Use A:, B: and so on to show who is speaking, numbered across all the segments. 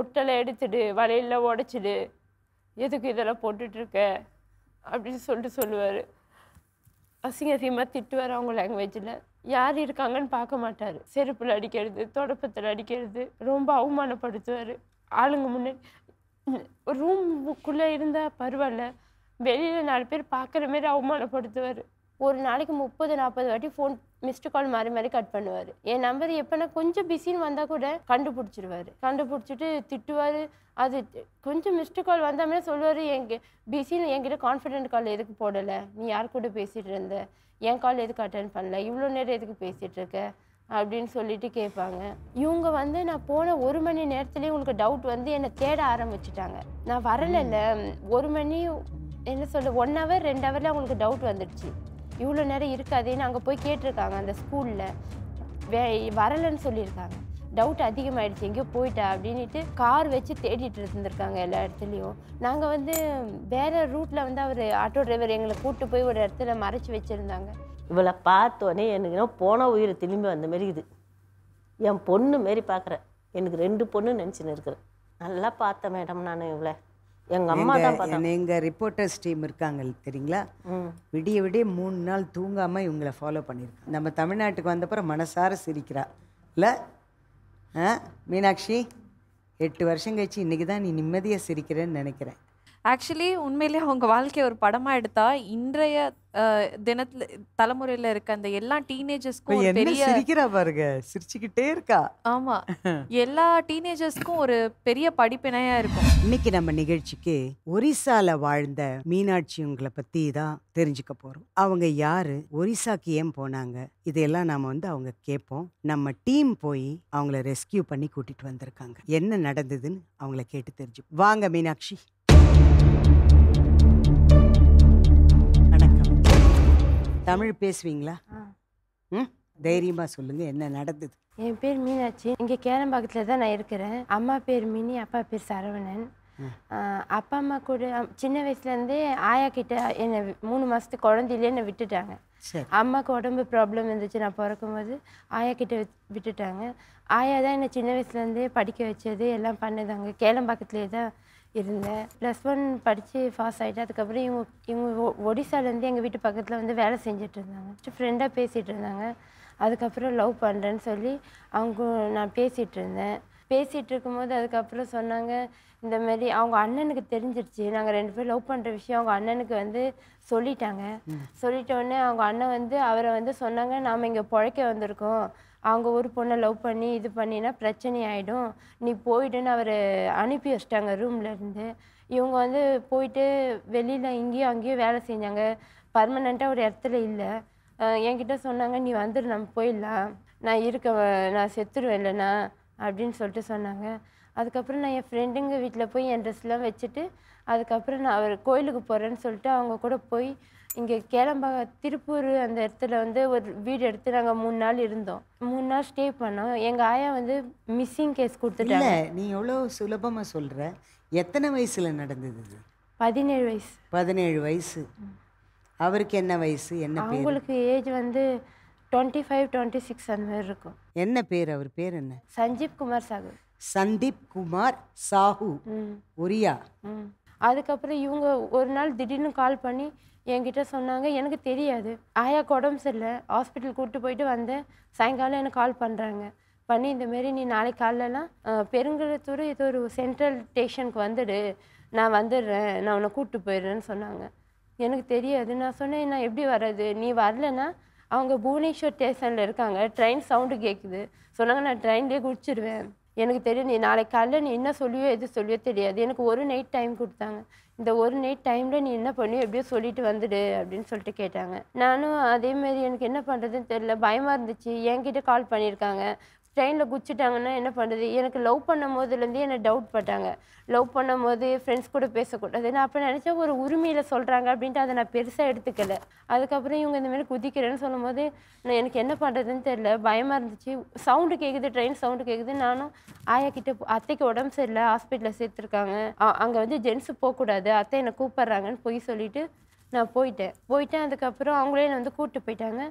A: முட்டலை எடுத்துடு வலையில் உடச்சிடு எதுக்கு இதெல்லாம் போட்டுட்ருக்க அப்படின்னு சொல்லிட்டு சொல்லுவார் அசிங்க அதிகமாக திட்டுவார் அவங்க லாங்குவேஜில் யார் இருக்காங்கன்னு பார்க்க மாட்டார் செருப்பில் அடிக்கிறது தொடப்பத்தில் அடிக்கிறது ரொம்ப அவமானப்படுத்துவார் ஆளுங்க முன்னாடி ரூமுக்குள்ளே இருந்தால் பரவாயில்ல வெளியில் நாலு பேர் பார்க்குற மாரி அவமானப்படுத்துவார் ஒரு நாளைக்கு முப்பது நாற்பது வாட்டி ஃபோன் மிஸ்டு கால் மாறி மாறி கட் பண்ணுவார் என் நம்பர் எப்போனா கொஞ்சம் பிஸின்னு வந்தால் கூட கண்டுபிடிச்சிருவார் கண்டுபிடிச்சிட்டு திட்டுவார் அது கொஞ்சம் மிஸ்டு கால் வந்தாமே சொல்லுவார் எங்க பிஸின்னு என்கிட்ட கான்ஃபிடென்ட் கால் எதுக்கு போடலை நீ யார் கூட பேசிகிட்டு இருந்த என் கால் எதுக்கு அட்டன் பண்ணல இவ்வளோ நேரம் எதுக்கு பேசிகிட்டு இருக்க அப்படின்னு சொல்லிட்டு கேட்பாங்க இவங்க வந்து நான் போன ஒரு மணி நேரத்துலேயே உங்களுக்கு டவுட் வந்து என்னை தேட ஆரம்பிச்சிட்டாங்க நான் வரலைல்ல ஒரு மணி என்ன சொல்ல ஒன் ஹவர் ரெண்டு ஹவரில் அவங்களுக்கு டவுட் வந்துடுச்சு இவ்வளோ நேரம் இருக்காதேன்னு அங்கே போய் கேட்டிருக்காங்க அந்த ஸ்கூலில் வே வரலைன்னு சொல்லியிருக்காங்க டவுட் அதிகமாகிடுச்சு எங்கேயோ போயிட்டா அப்படின்ட்டு கார் வச்சு தேடிட்டு இருந்திருக்காங்க எல்லா இடத்துலையும் நாங்கள் வந்து வேறு ரூட்டில் வந்து அவர் ஆட்டோ டிரைவர் எங்களை கூப்பிட்டு போய் ஒரு இடத்துல மறைச்சி வச்சுருந்தாங்க
B: இவளை பார்த்தோன்னே எனக்கு போன உயிர் திரும்பி வந்த மாரி இது என் பொண்ணு மாரி பார்க்குறேன் எனக்கு ரெண்டு பொண்ணு நினச்சின்னு இருக்கிறேன் நல்லா பார்த்தேன் மேடம் நான் இவளை
C: எங்கள் அம்மா தான் எங்கள் ரிப்போர்ட்டர்ஸ் டீம் இருக்காங்க தெரியுங்களா விடிய விடிய மூணு நாள் தூங்காமல் இவங்களை ஃபாலோ பண்ணியிருக்கோம் நம்ம தமிழ்நாட்டுக்கு வந்தப்புறம் மனசார சிரிக்கிறா இல்லை மீனாட்சி எட்டு வருஷம் கழிச்சு இன்றைக்கி தான் நீ நிம்மதியாக சிரிக்கிறேன்னு நினைக்கிறேன்
D: ஆக்சுவலி உண்மையிலேயே அவங்க வாழ்க்கையை ஒரு படமாக எடுத்தா இன்றைய தினத்துல தலைமுறையில இருக்க அந்த எல்லா டீனேஜர்ஸ்க்கும் பெரிய சிரிக்கிறா
C: பாருங்க சிரிச்சுக்கிட்டே இருக்கா ஆமா
D: எல்லா டீனேஜர்ஸ்க்கும் ஒரு பெரிய படிப்பினையா இருக்கும்
C: இன்னைக்கு நம்ம நிகழ்ச்சிக்கு ஒரிசால வாழ்ந்த மீனாட்சி உங்களை பத்தி தான் தெரிஞ்சுக்க போறோம் அவங்க யாரு ஒரிசாக்கு ஏன் போனாங்க இதையெல்லாம் நாம வந்து அவங்க கேட்போம் நம்ம டீம் போய் அவங்கள ரெஸ்கியூ பண்ணி கூட்டிட்டு வந்திருக்காங்க என்ன நடந்ததுன்னு அவங்கள கேட்டு தெரிஞ்சு வாங்க மீனாட்சி தமிழ் பேசுவீங்களா ம் தைரியமா சொல்லுங்க என்ன நடந்தது
A: என் பேர் மீனாட்சி இங்கே கேரம்பாக்கத்தில் தான் நான் இருக்கிறேன் அம்மா பேர் மினி அப்பா பேர் சரவணன் அப்பா அம்மா கூட சின்ன வயசுலேருந்தே ஆயா கிட்ட என்னை மூணு மாதத்துக்கு குழந்தையிலே என்னை விட்டுட்டாங்க அம்மாவுக்கு உடம்பு ப்ராப்ளம் இருந்துச்சு நான் பிறக்கும்போது ஆயா கிட்ட விட்டுட்டாங்க ஆயா தான் என்னை சின்ன வயசுலேருந்தே படிக்க வச்சது எல்லாம் பண்ணதாங்க கேளம்பாக்கத்துலேயே தான் இருந்தேன் ப்ளஸ் ஒன் படித்து பாஸ் ஆகிட்டு அதுக்கப்புறம் இவங்க இவங்க ஒடிசாலேருந்து எங்கள் வீட்டு பக்கத்தில் வந்து வேலை செஞ்சுட்டு இருந்தாங்க ஃப்ரெண்டாக பேசிகிட்டு இருந்தாங்க அதுக்கப்புறம் லவ் பண்ணுறேன்னு சொல்லி அவங்க நான் பேசிகிட்டு இருந்தேன் பேசிகிட்டு இருக்கும்போது அதுக்கப்புறம் சொன்னாங்க இந்த மாதிரி அவங்க அண்ணனுக்கு தெரிஞ்சிருச்சு நாங்கள் ரெண்டு பேரும் லவ் பண்ணுற விஷயம் அவங்க அண்ணனுக்கு வந்து சொல்லிட்டாங்க சொல்லிட்டோடனே அவங்க அண்ணன் வந்து அவரை வந்து சொன்னாங்க நாம் இங்கே பிழைக்க வந்திருக்கோம் அவங்க ஒரு பொண்ணை லவ் பண்ணி இது பண்ணினா பிரச்சனை ஆகிடும் நீ போயிடுன்னு அவர் அனுப்பி வச்சிட்டாங்க ரூம்லேருந்து இவங்க வந்து போயிட்டு வெளியில் இங்கேயும் அங்கேயும் வேலை செஞ்சாங்க பர்மனெண்ட்டாக ஒரு இடத்துல இல்லை என்கிட்ட சொன்னாங்க நீ வந்துடு நம்ம போயிடலாம் நான் இருக்க நான் செத்துருவேன் இல்லைண்ணா அப்படின்னு சொல்லிட்டு சொன்னாங்க அதுக்கப்புறம் நான் என் ஃப்ரெண்டுங்க வீட்டில் போய் என் ட்ரெஸ்லாம் வச்சுட்டு அதுக்கப்புறம் நான் அவர் கோயிலுக்கு போகிறேன்னு சொல்லிட்டு அவங்க கூட போய் இங்கே கேளம்பாக திருப்பூர் அந்த இடத்துல வந்து ஒரு வீடு எடுத்து நாங்கள் மூணு நாள் இருந்தோம் மூணு நாள் ஸ்டே பண்ணோம் எங்கள் ஆயா வந்து மிஸ்ஸிங் கேஸ் கொடுத்துட்டாங்க
C: நீ எவ்வளோ சுலபமாக சொல்கிற எத்தனை வயசில் நடந்தது பதினேழு வயசு பதினேழு வயசு அவருக்கு என்ன வயசு என்ன அவங்களுக்கு
A: ஏஜ் வந்து டுவெண்ட்டி ஃபைவ் டுவெண்ட்டி சிக்ஸ் அந்த மாதிரி இருக்கும்
C: என்ன பேர் அவர் பேர் என்ன
A: சஞ்சீப் குமார் சாகு
C: சந்தீப் குமார் சாஹு ஒரியா
A: அதுக்கப்புறம் இவங்க ஒரு நாள் திடீர்னு கால் பண்ணி என்கிட்ட சொன்னாங்க எனக்கு தெரியாது ஆயாவுக்கு உடம்பு சரியில்லை ஹாஸ்பிட்டல் கூப்பிட்டு போயிட்டு வந்தேன் சாயங்காலம் எனக்கு கால் பண்ணுறாங்க பண்ணி இந்தமாரி நீ நாளைக்கு காலைலலாம் பெருங்குளத்தூர் இது ஒரு சென்ட்ரல் ஸ்டேஷனுக்கு வந்துடு நான் வந்துடுறேன் நான் உன்னை கூப்பிட்டு போயிடுறேன்னு சொன்னாங்க எனக்கு தெரியாது நான் சொன்னேன் நான் எப்படி வர்றது நீ வரலன்னா அவங்க புவனேஸ்வர் ஸ்டேஷனில் இருக்காங்க ட்ரெயின் சவுண்டு கேட்குது சொன்னாங்க நான் ட்ரெயின்லேயே குடிச்சிடுவேன் எனக்கு தெரியும் நீ நாளைக்கு காலையில் நீ என்ன சொல்லியோ எது சொல்லியோ தெரியாது எனக்கு ஒரு நைட் டைம் கொடுத்தாங்க இந்த ஒரு நைட் டைமில் நீ என்ன பண்ணியோ எப்படியோ சொல்லிட்டு வந்துடு அப்படின்னு சொல்லிட்டு கேட்டாங்க நானும் அதேமாரி எனக்கு என்ன பண்ணுறதுன்னு தெரில பயமாக இருந்துச்சு என்கிட்ட கால் பண்ணியிருக்காங்க ட்ரெயினில் குச்சிட்டாங்கன்னா என்ன பண்ணுறது எனக்கு லவ் பண்ணும் போதுலேருந்து என்னை டவுட் பட்டாங்க லவ் பண்ணும் போது ஃப்ரெண்ட்ஸ் கூட பேசக்கூடாது நான் அப்போ நினச்சா ஒரு உரிமையில் சொல்கிறாங்க அப்படின்ட்டு அதை நான் பெருசாக எடுத்துக்கல அதுக்கப்புறம் இவங்க இந்தமாரி குதிக்கிறேன்னு சொல்லும் போது நான் எனக்கு என்ன பண்ணுறதுன்னு தெரில பயமாக இருந்துச்சு சவுண்டு கேட்குது ட்ரெயின் சவுண்டு கேட்குது நானும் ஆயா கிட்ட அத்தைக்கு உடம்பு சரியில்லை ஹாஸ்பிட்டலில் சேர்த்துருக்காங்க அங்கே வந்து ஜென்ஸு போகக்கூடாது அத்தை என்னை கூப்பிட்றாங்கன்னு போய் சொல்லிவிட்டு நான் போயிட்டேன் போயிட்டேன் அதுக்கப்புறம் அவங்களே என்னை வந்து கூப்பிட்டு போயிட்டாங்க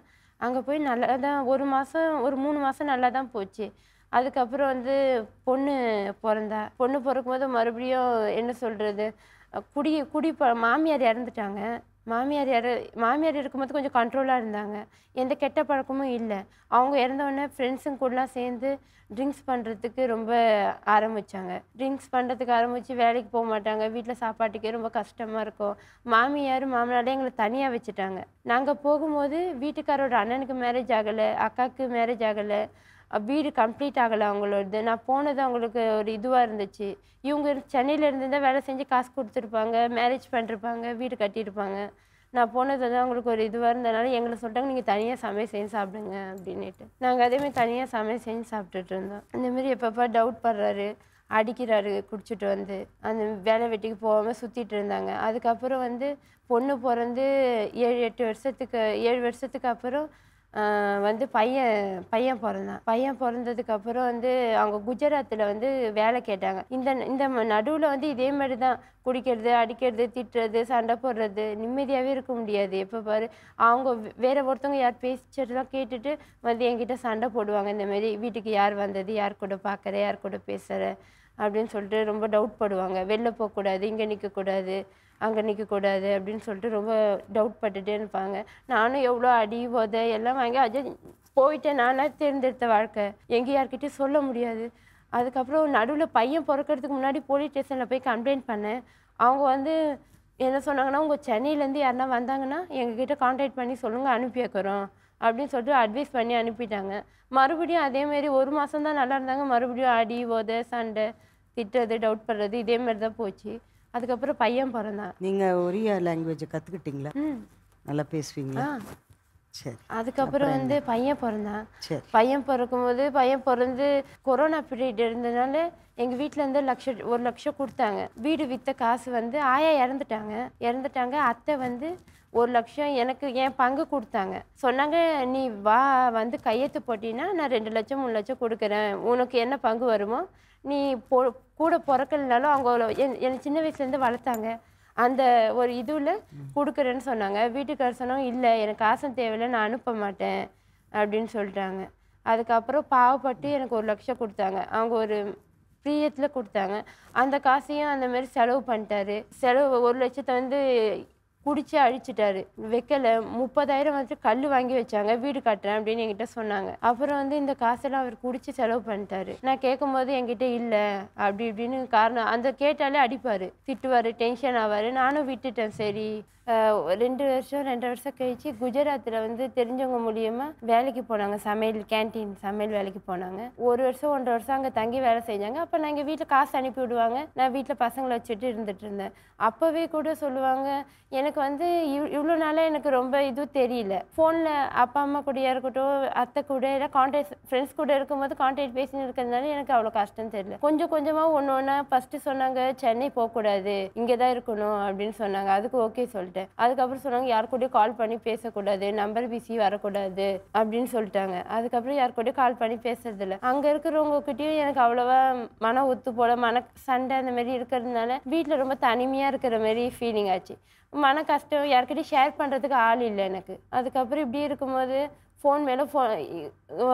A: அங்கே போய் நல்லா தான் ஒரு மாதம் ஒரு மூணு மாதம் நல்லா தான் போச்சு அதுக்கப்புறம் வந்து பொண்ணு பிறந்தா பொண்ணு பிறக்கும்போது மறுபடியும் என்ன சொல்கிறது குடி குடி மாமியார் இறந்துட்டாங்க மாமியார் யார் மாமியார் இருக்கும்போது கொஞ்சம் கண்ட்ரோலாக இருந்தாங்க எந்த கெட்ட பழக்கமும் இல்லை அவங்க இறந்தவொடனே ஃப்ரெண்ட்ஸுங்க கூடலாம் சேர்ந்து ட்ரிங்க்ஸ் பண்ணுறதுக்கு ரொம்ப ஆரம்பித்தாங்க ட்ரிங்க்ஸ் பண்ணுறதுக்கு ஆரம்பித்து வேலைக்கு போக மாட்டாங்க வீட்டில் சாப்பாட்டுக்கே ரொம்ப கஷ்டமாக இருக்கும் மாமியார் மாமனாலே எங்களை தனியாக வச்சுட்டாங்க நாங்கள் போகும்போது வீட்டுக்காரோட அண்ணனுக்கு மேரேஜ் ஆகலை அக்காவுக்கு மேரேஜ் ஆகலை வீடு கம்ப்ளீட் ஆகலை அவங்களோடது நான் போனது அவங்களுக்கு ஒரு இதுவாக இருந்துச்சு இவங்க சென்னையில் இருந்திருந்தால் வேலை செஞ்சு காசு கொடுத்துருப்பாங்க மேரேஜ் பண்ணிருப்பாங்க வீடு கட்டியிருப்பாங்க நான் போனது வந்து அவங்களுக்கு ஒரு இதுவாக இருந்ததுனால எங்களை சொல்லிட்டாங்க நீங்கள் தனியாக சமையல் செஞ்சு சாப்பிடுங்க அப்படின்ட்டு நாங்கள் அதேமாதிரி தனியாக சமையல் செஞ்சு சாப்பிட்டுட்டு இருந்தோம் இந்தமாரி எப்பப்போ டவுட் படுறாரு அடிக்கிறாரு குடிச்சிட்டு வந்து அந்த வேலை வெட்டிக்கு போகாமல் சுற்றிட்டு இருந்தாங்க அதுக்கப்புறம் வந்து பொண்ணு பிறந்து ஏழு எட்டு வருஷத்துக்கு ஏழு வருஷத்துக்கு அப்புறம் வந்து பையன் பையன் பிறந்தான் பையன் பிறந்ததுக்கப்புறம் வந்து அவங்க குஜராத்தில் வந்து வேலை கேட்டாங்க இந்த இந்த நடுவில் வந்து இதே மாதிரி தான் குடிக்கிறது அடிக்கிறது திட்டுறது சண்டை போடுறது நிம்மதியாகவே இருக்க முடியாது எப்போ பாரு அவங்க வேறு ஒருத்தவங்க யார் பேசிச்சதெல்லாம் கேட்டுட்டு வந்து என்கிட்ட சண்டை போடுவாங்க இந்தமாரி வீட்டுக்கு யார் வந்தது யார் கூட பார்க்குற யார் கூட பேசுகிற அப்படின்னு சொல்லிட்டு ரொம்ப டவுட் படுவாங்க வெளில போகக்கூடாது இங்கே நிற்கக்கூடாது அங்கே நிற்கக்கூடாது அப்படின்னு சொல்லிட்டு ரொம்ப டவுட் பட்டுகிட்டே இருப்பாங்க நானும் எவ்வளோ அடி போதை எல்லாம் வாங்கி அது போயிட்டேன் நானே தேர்ந்தெடுத்த வாழ்க்கை எங்கே யார்கிட்டயும் சொல்ல முடியாது அதுக்கப்புறம் நடுவில் பையன் பிறக்கிறதுக்கு முன்னாடி போலீஸ் ஸ்டேஷனில் போய் கம்ப்ளைண்ட் பண்ணேன் அவங்க வந்து என்ன சொன்னாங்கன்னா உங்கள் சென்னையிலேருந்து யாருனா வந்தாங்கன்னா எங்ககிட்ட காண்டாக்ட் பண்ணி சொல்லுங்கள் அனுப்பி வைக்கிறோம் அப்படின்னு சொல்லிட்டு அட்வைஸ் பண்ணி அனுப்பிட்டாங்க மறுபடியும் அதேமாரி ஒரு மாதம் தான் நல்லா இருந்தாங்க மறுபடியும் அடி ஓத சண்டை திட்டுறது டவுட் பண்ணுறது இதேமாரி தான் போச்சு அதுக்கப்புறம் பையன் பிறந்தான்
C: நீங்கள் ஒரியா லாங்குவேஜை கற்றுக்கிட்டீங்களா நல்லா பேசுவீங்களா சரி
A: அதுக்கப்புறம் வந்து பையன் பிறந்தான் பையன் பிறக்கும்போது பையன் பிறந்து கொரோனா பீரியட் இருந்ததுனால எங்கள் இருந்து லட்சம் ஒரு லட்சம் கொடுத்தாங்க வீடு விற்ற காசு வந்து ஆயா இறந்துட்டாங்க இறந்துட்டாங்க அத்தை வந்து ஒரு லட்சம் எனக்கு என் பங்கு கொடுத்தாங்க சொன்னாங்க நீ வா வந்து கையெழுத்து போட்டின்னா நான் ரெண்டு லட்சம் மூணு லட்சம் கொடுக்குறேன் உனக்கு என்ன பங்கு வருமோ நீ போ கூட பிறக்கலனாலும் அவங்க என் சின்ன வயசுலேருந்து வளர்த்தாங்க அந்த ஒரு இதுவில் கொடுக்குறேன்னு சொன்னாங்க வீட்டுக்காரர் சொன்னாங்க இல்லை எனக்கு காசும் தேவையில்லை நான் அனுப்ப மாட்டேன் அப்படின்னு சொல்லிட்டாங்க அதுக்கப்புறம் பாவப்பட்டு எனக்கு ஒரு லட்சம் கொடுத்தாங்க அவங்க ஒரு ப்ரீயத்தில் கொடுத்தாங்க அந்த காசையும் அந்தமாரி செலவு பண்ணிட்டாரு செலவு ஒரு லட்சத்தை வந்து குடிச்சு அழிச்சிட்டாரு வைக்கல முப்பதாயிரம் வந்துட்டு கல் வாங்கி வச்சாங்க வீடு கட்டுறேன் அப்படின்னு என்கிட்ட சொன்னாங்க அப்புறம் வந்து இந்த காசெல்லாம் அவர் குடிச்சு செலவு பண்ணிட்டாரு நான் கேட்கும் போது என்கிட்ட இல்லை அப்படி இப்படின்னு காரணம் அந்த கேட்டாலே அடிப்பாரு திட்டுவாரு டென்ஷன் ஆவாரு நானும் விட்டுட்டேன் சரி ரெண்டு வருஷம் ரெண்டு வருஷம் கழித்து குஜராத்தில் வந்து தெரிஞ்சவங்க மூலியமாக வேலைக்கு போனாங்க சமையல் கேன்டீன் சமையல் வேலைக்கு போனாங்க ஒரு வருஷம் ஒன்றரை வருஷம் அங்கே தங்கி வேலை செஞ்சாங்க அப்போ நாங்கள் வீட்டில் காசு அனுப்பி விடுவாங்க நான் வீட்டில் பசங்களை வச்சுட்டு இருந்துட்டு இருந்தேன் அப்போவே கூட சொல்லுவாங்க எனக்கு வந்து இவ் இவ்வளோ நாளாக எனக்கு ரொம்ப இதுவும் தெரியல ஃபோனில் அப்பா அம்மா கூட இருக்கட்டும் அத்தை கூட இல்லை காண்டாக்ட் ஃப்ரெண்ட்ஸ் கூட இருக்கும்போது காண்டாக்ட் பேசினு இருக்கிறதுனால எனக்கு அவ்வளோ கஷ்டம் தெரியல கொஞ்சம் கொஞ்சமாக ஒன்று ஒன்றா ஃபஸ்ட்டு சொன்னாங்க சென்னை போகக்கூடாது இங்கே தான் இருக்கணும் அப்படின்னு சொன்னாங்க அதுக்கு ஓகே சொல்லிட்டு சொல்லிட்டேன் அதுக்கப்புறம் சொன்னாங்க யார் கூடயும் கால் பண்ணி பேசக்கூடாது நம்பர் பிஸி வரக்கூடாது அப்படின்னு சொல்லிட்டாங்க அதுக்கப்புறம் யார் கூடயும் கால் பண்ணி பேசுறதில்ல அங்கே இருக்கிறவங்க கிட்டேயும் எனக்கு அவ்வளோவா மன ஒத்து போல மன சண்டை அந்த மாதிரி இருக்கிறதுனால வீட்டில் ரொம்ப தனிமையாக இருக்கிற மாதிரி ஃபீலிங் ஆச்சு மன கஷ்டம் யார்கிட்டையும் ஷேர் பண்ணுறதுக்கு ஆள் இல்லை எனக்கு அதுக்கப்புறம் இப்படி இருக்கும்போது ஃபோன் மேலே ஃபோ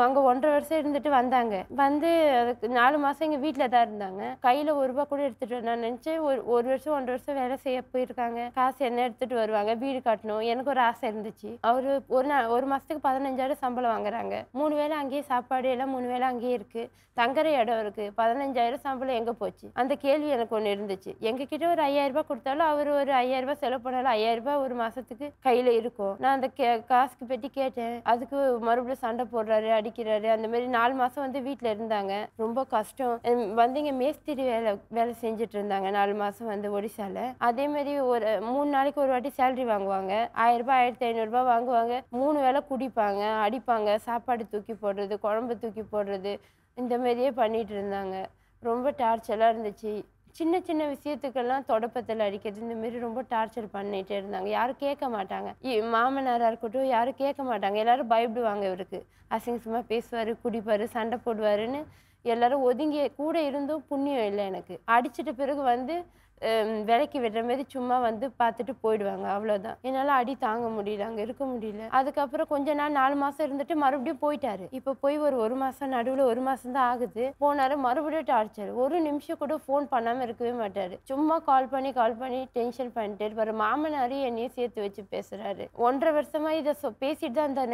A: அங்கே ஒன்றரை வருஷம் இருந்துட்டு வந்தாங்க வந்து அதுக்கு நாலு மாதம் எங்கள் வீட்டில் தான் இருந்தாங்க கையில் ஒரு ரூபா கூட எடுத்துகிட்டு நான் நினச்சேன் ஒரு ஒரு வருஷம் ஒன்றரை வருஷம் வேலை செய்ய போயிருக்காங்க காசு என்ன எடுத்துகிட்டு வருவாங்க வீடு கட்டணும் எனக்கு ஒரு ஆசை இருந்துச்சு அவர் ஒரு நாள் ஒரு மாதத்துக்கு பதினஞ்சாயிரம் சம்பளம் வாங்குறாங்க மூணு வேலை அங்கேயே சாப்பாடு எல்லாம் மூணு வேலை அங்கேயே இருக்குது தங்குற இடம் இருக்குது பதினஞ்சாயிரம் சம்பளம் எங்கே போச்சு அந்த கேள்வி எனக்கு ஒன்று இருந்துச்சு எங்ககிட்ட ஒரு ஐயாயிரரூபா கொடுத்தாலும் அவர் ஒரு ஐயாயிரரூபா செலவு பண்ணாலும் ஐயாயிரரூபா ஒரு மாதத்துக்கு கையில் இருக்கும் நான் அந்த கே காசுக்கு பற்றி கேட்டேன் அதுக்கு எனக்கு மறுபடியும் சண்டை போடுறாரு அடிக்கிறாரு அந்த மாதிரி நாலு மாதம் வந்து வீட்டில் இருந்தாங்க ரொம்ப கஷ்டம் வந்து இங்கே மேஸ்திரி வேலை வேலை செஞ்சுட்டு இருந்தாங்க நாலு மாதம் வந்து ஒடிசால அதே மாதிரி ஒரு மூணு நாளைக்கு ஒரு வாட்டி சேலரி வாங்குவாங்க ஆயிரம் ரூபாய் ஆயிரத்தி ஐநூறுரூபா வாங்குவாங்க மூணு வேலை குடிப்பாங்க அடிப்பாங்க சாப்பாடு தூக்கி போடுறது குழம்பு தூக்கி போடுறது இந்த மாதிரியே பண்ணிகிட்டு இருந்தாங்க ரொம்ப டார்ச்சலாக இருந்துச்சு சின்ன சின்ன விஷயத்துக்கெல்லாம் தொடப்பத்தில் அடிக்கிறது இந்த மாரி ரொம்ப டார்ச்சர் பண்ணிகிட்டே இருந்தாங்க யாரும் கேட்க மாட்டாங்க மாமனாராக இருக்கட்டும் யாரும் கேட்க மாட்டாங்க எல்லாரும் பயப்படுவாங்க இவருக்கு அசிங்கசமாக பேசுவார் குடிப்பார் சண்டை போடுவாருன்னு எல்லாரும் ஒதுங்கி கூட இருந்தும் புண்ணியம் இல்லை எனக்கு அடிச்சிட்ட பிறகு வந்து விலைக்கு விடுற மாதிரி சும்மா வந்து பார்த்துட்டு போயிடுவாங்க அவ்வளோதான் என்னால் அடி தாங்க முடியல அங்கே இருக்க முடியல அதுக்கப்புறம் கொஞ்ச நாள் நாலு மாதம் இருந்துட்டு மறுபடியும் போயிட்டாரு இப்போ போய் ஒரு ஒரு மாதம் நடுவில் ஒரு மாதம் தான் ஆகுது போனார் மறுபடியும் டார்ச்சர் ஒரு நிமிஷம் கூட ஃபோன் பண்ணாமல் இருக்கவே மாட்டார் சும்மா கால் பண்ணி கால் பண்ணி டென்ஷன் பண்ணிட்டு இருப்பார் மாமனார் என்னையும் சேர்த்து வச்சு பேசுகிறாரு ஒன்றரை வருஷமாக இதை சொ பேசிட்டு தான் இருந்தார்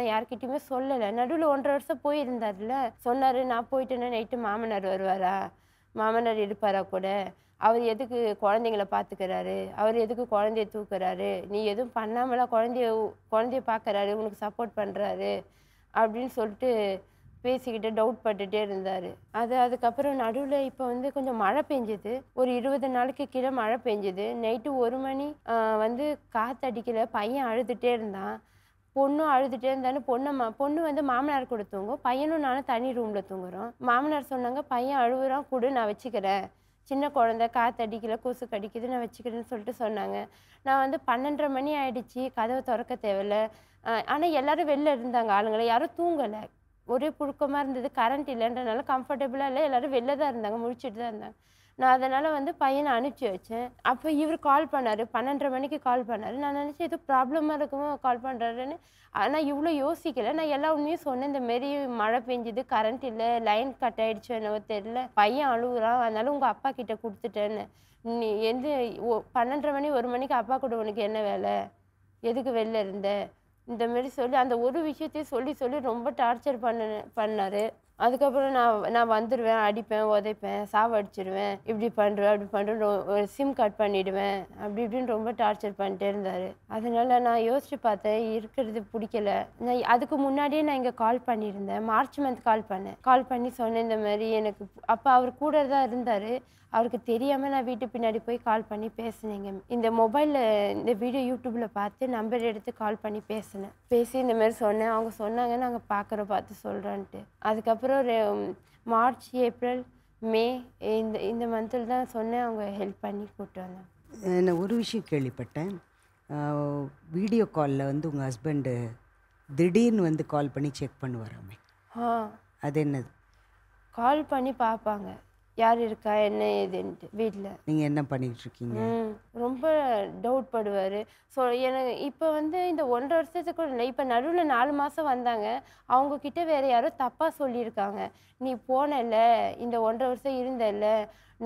A: நான் சொல்லலை நடுவில் ஒன்றரை வருஷம் போயிருந்தார்ல சொன்னார் நான் போயிட்டேன்னா நைட்டு மாமனார் வருவாரா மாமனார் இருப்பாரா கூட அவர் எதுக்கு குழந்தைங்கள பார்த்துக்கிறாரு அவர் எதுக்கு குழந்தைய தூக்குறாரு நீ எதுவும் பண்ணாமலாம் குழந்தைய குழந்தைய பார்க்குறாரு உனக்கு சப்போர்ட் பண்ணுறாரு அப்படின்னு சொல்லிட்டு பேசிக்கிட்டு டவுட் பட்டுகிட்டே இருந்தார் அது அதுக்கப்புறம் நடுவில் இப்போ வந்து கொஞ்சம் மழை பெஞ்சுது ஒரு இருபது நாளைக்கு கீழே மழை பெஞ்சுது நைட்டு ஒரு மணி வந்து காற்று பையன் அழுதுகிட்டே இருந்தான் பொண்ணும் அழுதுகிட்டே இருந்தாலும் பொண்ணை மா பொண்ணு வந்து மாமனார் கூட தூங்கும் பையனும் நானும் தனி ரூமில் தூங்குறோம் மாமனார் சொன்னாங்க பையன் அழுகுறான் கொடு நான் வச்சுக்கிறேன் சின்ன குழந்த காற்றடிக்கல கூசு கடிக்குது நான் வச்சுக்கிறேன்னு சொல்லிட்டு சொன்னாங்க நான் வந்து பன்னெண்டரை மணி ஆயிடுச்சு கதவை திறக்க தேவையில்ல ஆனால் எல்லோரும் வெளில இருந்தாங்க ஆளுங்களை யாரும் தூங்கலை ஒரே புழுக்கமாக இருந்தது கரண்ட் இல்லைன்றனால கம்ஃபர்டபுளாக இல்லை எல்லோரும் வெளில தான் இருந்தாங்க முழிச்சிட்டு தான் இருந்தாங்க நான் அதனால் வந்து பையனை அனுப்பிச்சி வச்சேன் அப்போ இவர் கால் பண்ணார் பன்னெண்டரை மணிக்கு கால் பண்ணார் நான் நினச்சேன் எதுவும் ப்ராப்ளமாக இருக்குமோ கால் பண்ணுறாருன்னு ஆனால் இவ்வளோ யோசிக்கல நான் எல்லா உண்மையும் சொன்னேன் இந்த மாரி மழை பெஞ்சுது கரண்ட் இல்லை லைன் கட் ஆகிடுச்சு என்னவோ தெரில பையன் அழுகுறான் அதனால் உங்கள் அப்பா கிட்டே கொடுத்துட்டேன்னு நீ எந்த பன்னெண்டரை மணி ஒரு மணிக்கு அப்பா கூட உனக்கு என்ன வேலை எதுக்கு வெளில இருந்த இந்தமாரி சொல்லி அந்த ஒரு விஷயத்தையும் சொல்லி சொல்லி ரொம்ப டார்ச்சர் பண்ண பண்ணார் அதுக்கப்புறம் நான் நான் வந்துடுவேன் அடிப்பேன் உதைப்பேன் சாவடிச்சிருவேன் இப்படி பண்ணுறேன் அப்படி பண்ணுறேன் சிம் கட் பண்ணிவிடுவேன் அப்படி இப்படின்னு ரொம்ப டார்ச்சர் பண்ணிட்டே இருந்தார் அதனால் நான் யோசிச்சு பார்த்தேன் இருக்கிறது பிடிக்கல நான் அதுக்கு முன்னாடியே நான் இங்கே கால் பண்ணியிருந்தேன் மார்ச் மந்த் கால் பண்ணேன் கால் பண்ணி சொன்னேன் இந்த மாதிரி எனக்கு அப்போ அவர் கூட தான் இருந்தார் அவருக்கு தெரியாமல் நான் வீட்டு பின்னாடி போய் கால் பண்ணி பேசினேங்க இந்த மொபைலில் இந்த வீடியோ யூடியூப்பில் பார்த்து நம்பர் எடுத்து கால் பண்ணி பேசினேன் பேசி இந்த மாதிரி சொன்னேன் அவங்க சொன்னாங்க நாங்கள் பார்க்குற பார்த்து சொல்கிறோன்ட்டு அதுக்கப்புறம் அதுக்கப்புறம் ரெ மார்ச் ஏப்ரல் மே இந்த இந்த மந்தில் தான் சொன்னேன் அவங்க ஹெல்ப் பண்ணி கூப்பிட்டு வந்தாங்க
C: நான் ஒரு விஷயம் கேள்விப்பட்டேன் வீடியோ காலில் வந்து உங்கள் ஹஸ்பண்டு திடீர்னு வந்து கால் பண்ணி செக் பண்ணுவாராமே ஆ அது என்னது
A: கால் பண்ணி பார்ப்பாங்க யார் இருக்கா என்ன ஏதுன்ட்டு
C: வீட்டில் நீங்கள் என்ன பண்ணிகிட்டு இருக்கீங்க
A: ரொம்ப டவுட் படுவார் ஸோ எனக்கு இப்போ வந்து இந்த ஒன்றரை வருஷத்துக்கு இல்லை இப்போ நடுவில் நாலு மாதம் வந்தாங்க அவங்கக்கிட்ட வேறு யாரோ தப்பாக சொல்லியிருக்காங்க நீ போனல இந்த ஒன்றரை வருஷம் இருந்தல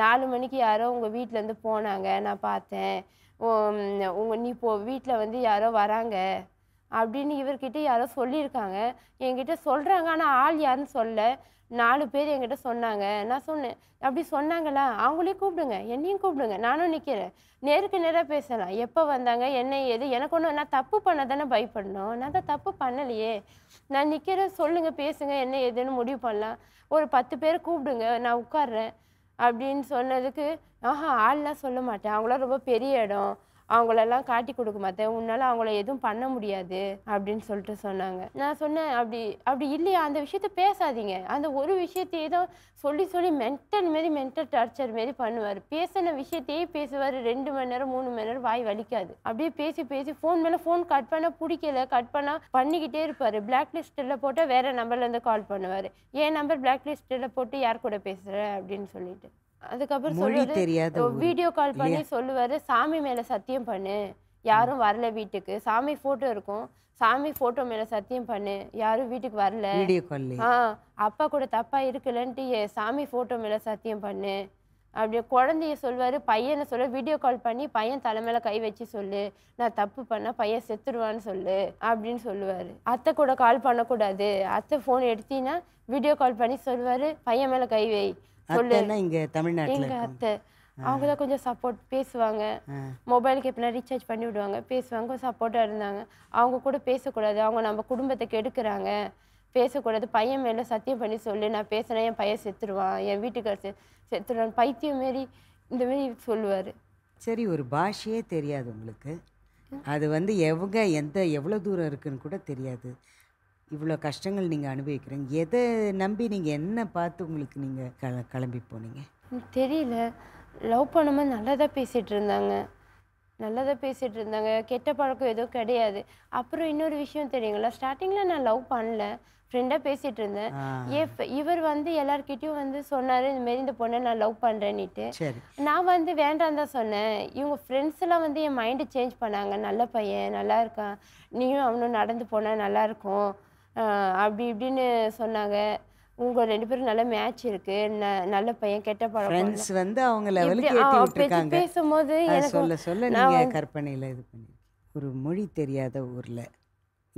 A: நாலு மணிக்கு யாரோ உங்கள் வீட்டிலேருந்து போனாங்க நான் பார்த்தேன் உங்கள் நீ போ வீட்டில் வந்து யாரோ வராங்க அப்படின்னு இவர்கிட்ட யாரோ சொல்லியிருக்காங்க என்கிட்ட சொல்கிறாங்க ஆனால் ஆள் யாருன்னு சொல்ல நாலு பேர் என்கிட்ட சொன்னாங்க நான் சொன்னேன் அப்படி சொன்னாங்களா அவங்களையும் கூப்பிடுங்க என்னையும் கூப்பிடுங்க நானும் நிற்கிறேன் நேருக்கு நேராக பேசலாம் எப்போ வந்தாங்க என்ன ஏது எனக்கு ஒன்றும் நான் தப்பு பண்ண தானே பயப்படணும் நான் தான் தப்பு பண்ணலையே நான் நிற்கிறேன் சொல்லுங்கள் பேசுங்க என்ன ஏதுன்னு முடிவு பண்ணலாம் ஒரு பத்து பேர் கூப்பிடுங்க நான் உட்காடுறேன் அப்படின்னு சொன்னதுக்கு ஆஹா ஆள்லாம் சொல்ல மாட்டேன் அவங்களாம் ரொம்ப பெரிய இடம் அவங்களெல்லாம் காட்டி கொடுக்க மாட்டேன் உன்னால் அவங்கள எதுவும் பண்ண முடியாது அப்படின்னு சொல்லிட்டு சொன்னாங்க நான் சொன்னேன் அப்படி அப்படி இல்லையா அந்த விஷயத்த பேசாதீங்க அந்த ஒரு விஷயத்தையே தான் சொல்லி சொல்லி மென்டல் மாரி மென்டல் டார்ச்சர் மாரி பண்ணுவார் பேசின விஷயத்தையே பேசுவார் ரெண்டு மணி நேரம் மூணு மணி நேரம் வாய் வலிக்காது அப்படியே பேசி பேசி ஃபோன் மேலே ஃபோன் கட் பண்ணால் பிடிக்கல கட் பண்ணால் பண்ணிக்கிட்டே இருப்பார் பிளாக் லிஸ்ட்டில் போட்டால் வேறு நம்பர்லேருந்து கால் பண்ணுவார் என் நம்பர் பிளாக் லிஸ்ட்டில் போட்டு யார் கூட பேசுகிற அப்படின்னு சொல்லிட்டு அதுக்கப்புறம் சொல்லுவாரு தெரியாது வீடியோ கால் பண்ணி சொல்லுவாரு சாமி மேல சத்தியம் பண்ணு யாரும் வரல வீட்டுக்கு சாமி போட்டோ இருக்கும் சாமி போட்டோ மேல சத்தியம் பண்ணு யாரும் வீட்டுக்கு வரல ஆ அப்பா கூட தப்பா இருக்குலன்ட்டு சாமி போட்டோ மேல சத்தியம் பண்ணு அப்படி குழந்தைய சொல்வாரு பையனை சொல்ல வீடியோ கால் பண்ணி பையன் தலை மேல கை வச்சு சொல்லு நான் தப்பு பண்ண பையன் செத்துடுவான்னு சொல்லு அப்படின்னு சொல்லுவாரு அத்தை கூட கால் பண்ணக்கூடாது அத்தை ஃபோன் எடுத்தீங்கன்னா வீடியோ கால் பண்ணி சொல்லுவாரு பையன் மேல கை வை அத்தைன்னா
C: இங்கே தமிழ்நாட்டில் எங்கள் அத்தை அவங்க தான்
A: கொஞ்சம் சப்போர்ட் பேசுவாங்க மொபைலுக்கு எப்படின்னா ரீசார்ஜ் பண்ணி விடுவாங்க பேசுவாங்க கொஞ்சம் சப்போர்ட்டாக இருந்தாங்க அவங்க கூட பேசக்கூடாது அவங்க நம்ம குடும்பத்தை கெடுக்கிறாங்க பேசக்கூடாது பையன் மேலே சத்தியம் பண்ணி சொல்லு நான் பேசுனேன் என் பையன் செத்துருவான் என் வீட்டுக்கார் செ செத்துருவான் பைத்தியம் மாரி இந்த மாரி சொல்லுவார்
C: சரி ஒரு பாஷையே தெரியாது உங்களுக்கு அது வந்து எவங்க எந்த எவ்வளோ தூரம் இருக்குன்னு கூட தெரியாது இவ்வளோ கஷ்டங்கள் நீங்கள் அனுபவிக்கிறீங்க எதை நம்பி நீங்கள் என்ன பார்த்து உங்களுக்கு நீங்கள் க கிளம்பி போனீங்க
A: தெரியல லவ் பண்ணும்போது நல்லதாக பேசிகிட்டு இருந்தாங்க நல்லதாக பேசிகிட்டு இருந்தாங்க கெட்ட பழக்கம் எதுவும் கிடையாது அப்புறம் இன்னொரு விஷயம் தெரியுங்களா ஸ்டார்டிங்கில் நான் லவ் பண்ணல ஃப்ரெண்டாக பேசிகிட்டு இருந்தேன் ஏ இவர் வந்து எல்லார்கிட்டையும் வந்து சொன்னார் இந்தமாரி இந்த பொண்ணை நான் லவ் பண்ணுறேன்னுட்டு நான் வந்து வேண்டாம் தான் சொன்னேன் இவங்க ஃப்ரெண்ட்ஸ்லாம் வந்து என் மைண்டு சேஞ்ச் பண்ணாங்க நல்ல பையன் நல்லா இருக்கான் நீயும் அவனும் நடந்து போனால் நல்லாயிருக்கும் அப்படி இப்படின்னு சொன்னாங்க உங்க ரெண்டு பேரும் நல்ல மேட்ச் இருக்கு நல்ல பையன் கெட்ட பழக்கம் ஃப்ரெண்ட்ஸ் வந்து அவங்க
C: லெவலுக்கு ஏத்தி விட்டுருக்காங்க பேசும்போது எனக்கு சொல்ல சொல்ல நீங்க கற்பனையில இது பண்ணி ஒரு மொழி தெரியாத ஊர்ல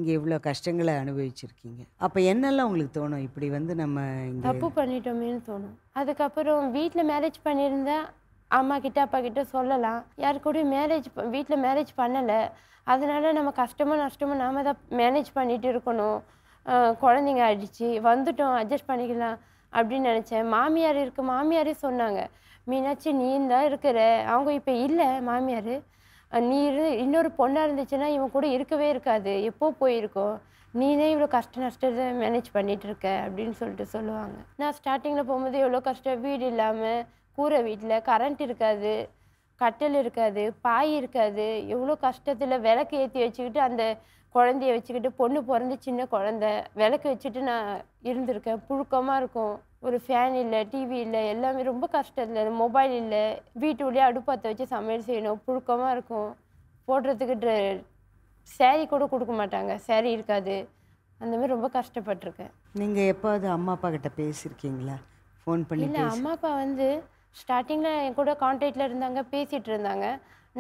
C: இங்கே இவ்வளோ கஷ்டங்களை அனுபவிச்சிருக்கீங்க அப்போ என்னெல்லாம் உங்களுக்கு தோணும் இப்படி வந்து நம்ம தப்பு
A: பண்ணிட்டோமேனு தோணும் அதுக்கப்புறம் வீட்டில் மேரேஜ் பண்ணியிருந்தேன் அம்மா கிட்ட அப்பா கிட்ட சொல்லலாம் யாரு கூடயும் மேரேஜ் வீட்டில் மேரேஜ் பண்ணலை அதனால நம்ம கஷ்டமோ நஷ்டமோ நாம தான் மேனேஜ் பண்ணிட்டு இருக்கணும் குழந்தைங்க அடிச்சு வந்துட்டோம் அட்ஜஸ்ட் பண்ணிக்கலாம் அப்படின்னு நினச்சேன் மாமியார் இருக்கு மாமியாரே சொன்னாங்க மீனாட்சி நீ தான் இருக்கிற அவங்க இப்போ இல்லை மாமியார் நீ இரு இன்னொரு பொண்ணாக இருந்துச்சுன்னா இவன் கூட இருக்கவே இருக்காது எப்போ போயிருக்கோம் நீனே இவ்வளோ கஷ்ட நஷ்டத்தை மேனேஜ் பண்ணிகிட்டு இருக்க அப்படின்னு சொல்லிட்டு சொல்லுவாங்க நான் ஸ்டார்டிங்கில் போகும்போது எவ்வளோ கஷ்டம் வீடு இல்லாமல் கூரை வீட்டில் கரண்ட் இருக்காது கட்டல் இருக்காது பாய் இருக்காது எவ்வளோ கஷ்டத்தில் விளக்கு ஏற்றி வச்சுக்கிட்டு அந்த குழந்தைய வச்சுக்கிட்டு பொண்ணு பிறந்து சின்ன குழந்த விளக்கு வச்சுட்டு நான் இருந்திருக்கேன் புழுக்கமாக இருக்கும் ஒரு ஃபேன் இல்லை டிவி இல்லை எல்லாமே ரொம்ப கஷ்டத்தில் மொபைல் இல்லை வீட்டுக்குள்ளேயே அடுப்பாத்த வச்சு சமையல் செய்யணும் புழுக்கமாக இருக்கும் போடுறதுக்கு ட்ரெ சேரீ கூட கொடுக்க மாட்டாங்க சேரீ இருக்காது அந்த மாதிரி ரொம்ப கஷ்டப்பட்டிருக்கேன்
C: நீங்கள் எப்போது அம்மா அப்பா கிட்ட பேசியிருக்கீங்களா ஃபோன் பண்ணி இல்லை அம்மா
A: அப்பா வந்து ஸ்டார்டிங்கில் என் கூட கான்டாக்டில் இருந்தாங்க பேசிகிட்டு இருந்தாங்க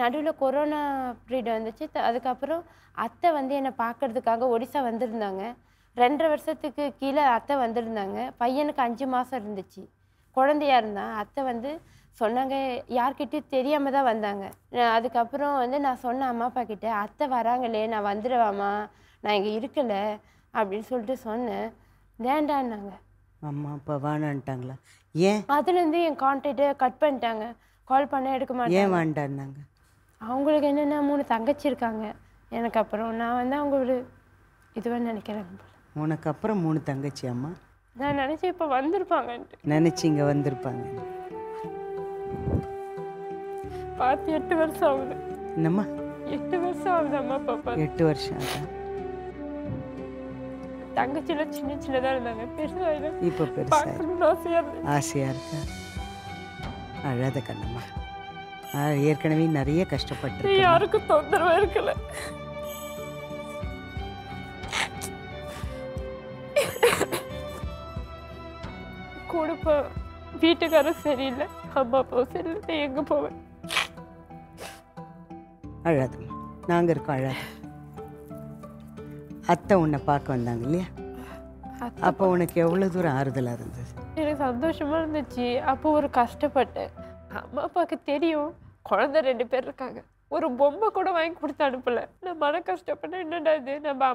A: நடுவில் கொரோனா பீரியட் வந்துச்சு அதுக்கப்புறம் அத்தை வந்து என்னை பார்க்கறதுக்காக ஒடிசா வந்திருந்தாங்க ரெண்டரை வருஷத்துக்கு கீழே அத்தை வந்திருந்தாங்க பையனுக்கு அஞ்சு மாதம் இருந்துச்சு குழந்தையா இருந்தான் அத்தை வந்து சொன்னாங்க யார்கிட்டையும் தெரியாமல் தான் வந்தாங்க அதுக்கப்புறம் வந்து நான் சொன்ன அம்மா அப்பா கிட்ட அத்தை வராங்களே நான் வந்துடுவாமா நான் இங்கே இருக்கலை அப்படின்னு சொல்லிட்டு சொன்னேன் வேண்டான்னாங்க
C: அம்மா அப்பா வேணான்ட்டாங்களா ஏன்
A: அதுலேருந்து என் கான்டாக்டை கட் பண்ணிட்டாங்க கால் பண்ண எடுக்க மாட்டேன் ஏன்
C: வேண்டான்னாங்க
A: அவங்களுக்கு என்னென்னா மூணு தங்கச்சி இருக்காங்க எனக்கு அப்புறம் நான் வந்து அவங்க ஒரு இதுவாக நினைக்கிறேன்
C: உனக்கு அப்புறம் மூணு தங்கச்சி அம்மா
A: நான் நினச்சி இப்போ வந்திருப்பாங்க
C: நினச்சி இங்கே வந்திருப்பாங்க
A: பார்த்து எட்டு வருஷம் ஆகுது என்னம்மா எட்டு வருஷம் ஆகுது அம்மா பாப்பா
C: எட்டு வருஷம் ஆகுது
A: தங்கச்சியில் சின்ன சின்னதாக இருந்தாங்க பெருசாக இப்போ பெருசாக
C: ஆசையாக இருக்கா அழாத கண்ணம்மா ஏற்கனவே நிறைய கஷ்டப்பட்டு
A: யாருக்கும் தொந்தரவு இருக்கல கொடுப்ப வீட்டுக்காரர் சரியில்லை அம்மா அப்பாவும் சரியில்லை எங்கே போவேன்
C: அழாது நாங்கள் இருக்கோம் அழாது அத்தை உன்னை பார்க்க வந்தாங்க இல்லையா அப்போ உனக்கு எவ்வளோ தூரம் ஆறுதலாக இருந்தது
A: எனக்கு சந்தோஷமாக இருந்துச்சு அப்போ ஒரு கஷ்டப்பட்டேன் அம்மா அப்பாவுக்கு தெரியும் குழந்த ரெண்டு பேர் இருக்காங்க ஒரு பொம்மை கூட வாங்கி கொடுத்து அனுப்பலை நான் மன கஷ்டப்பட்டு என்னடாது இது நம்ம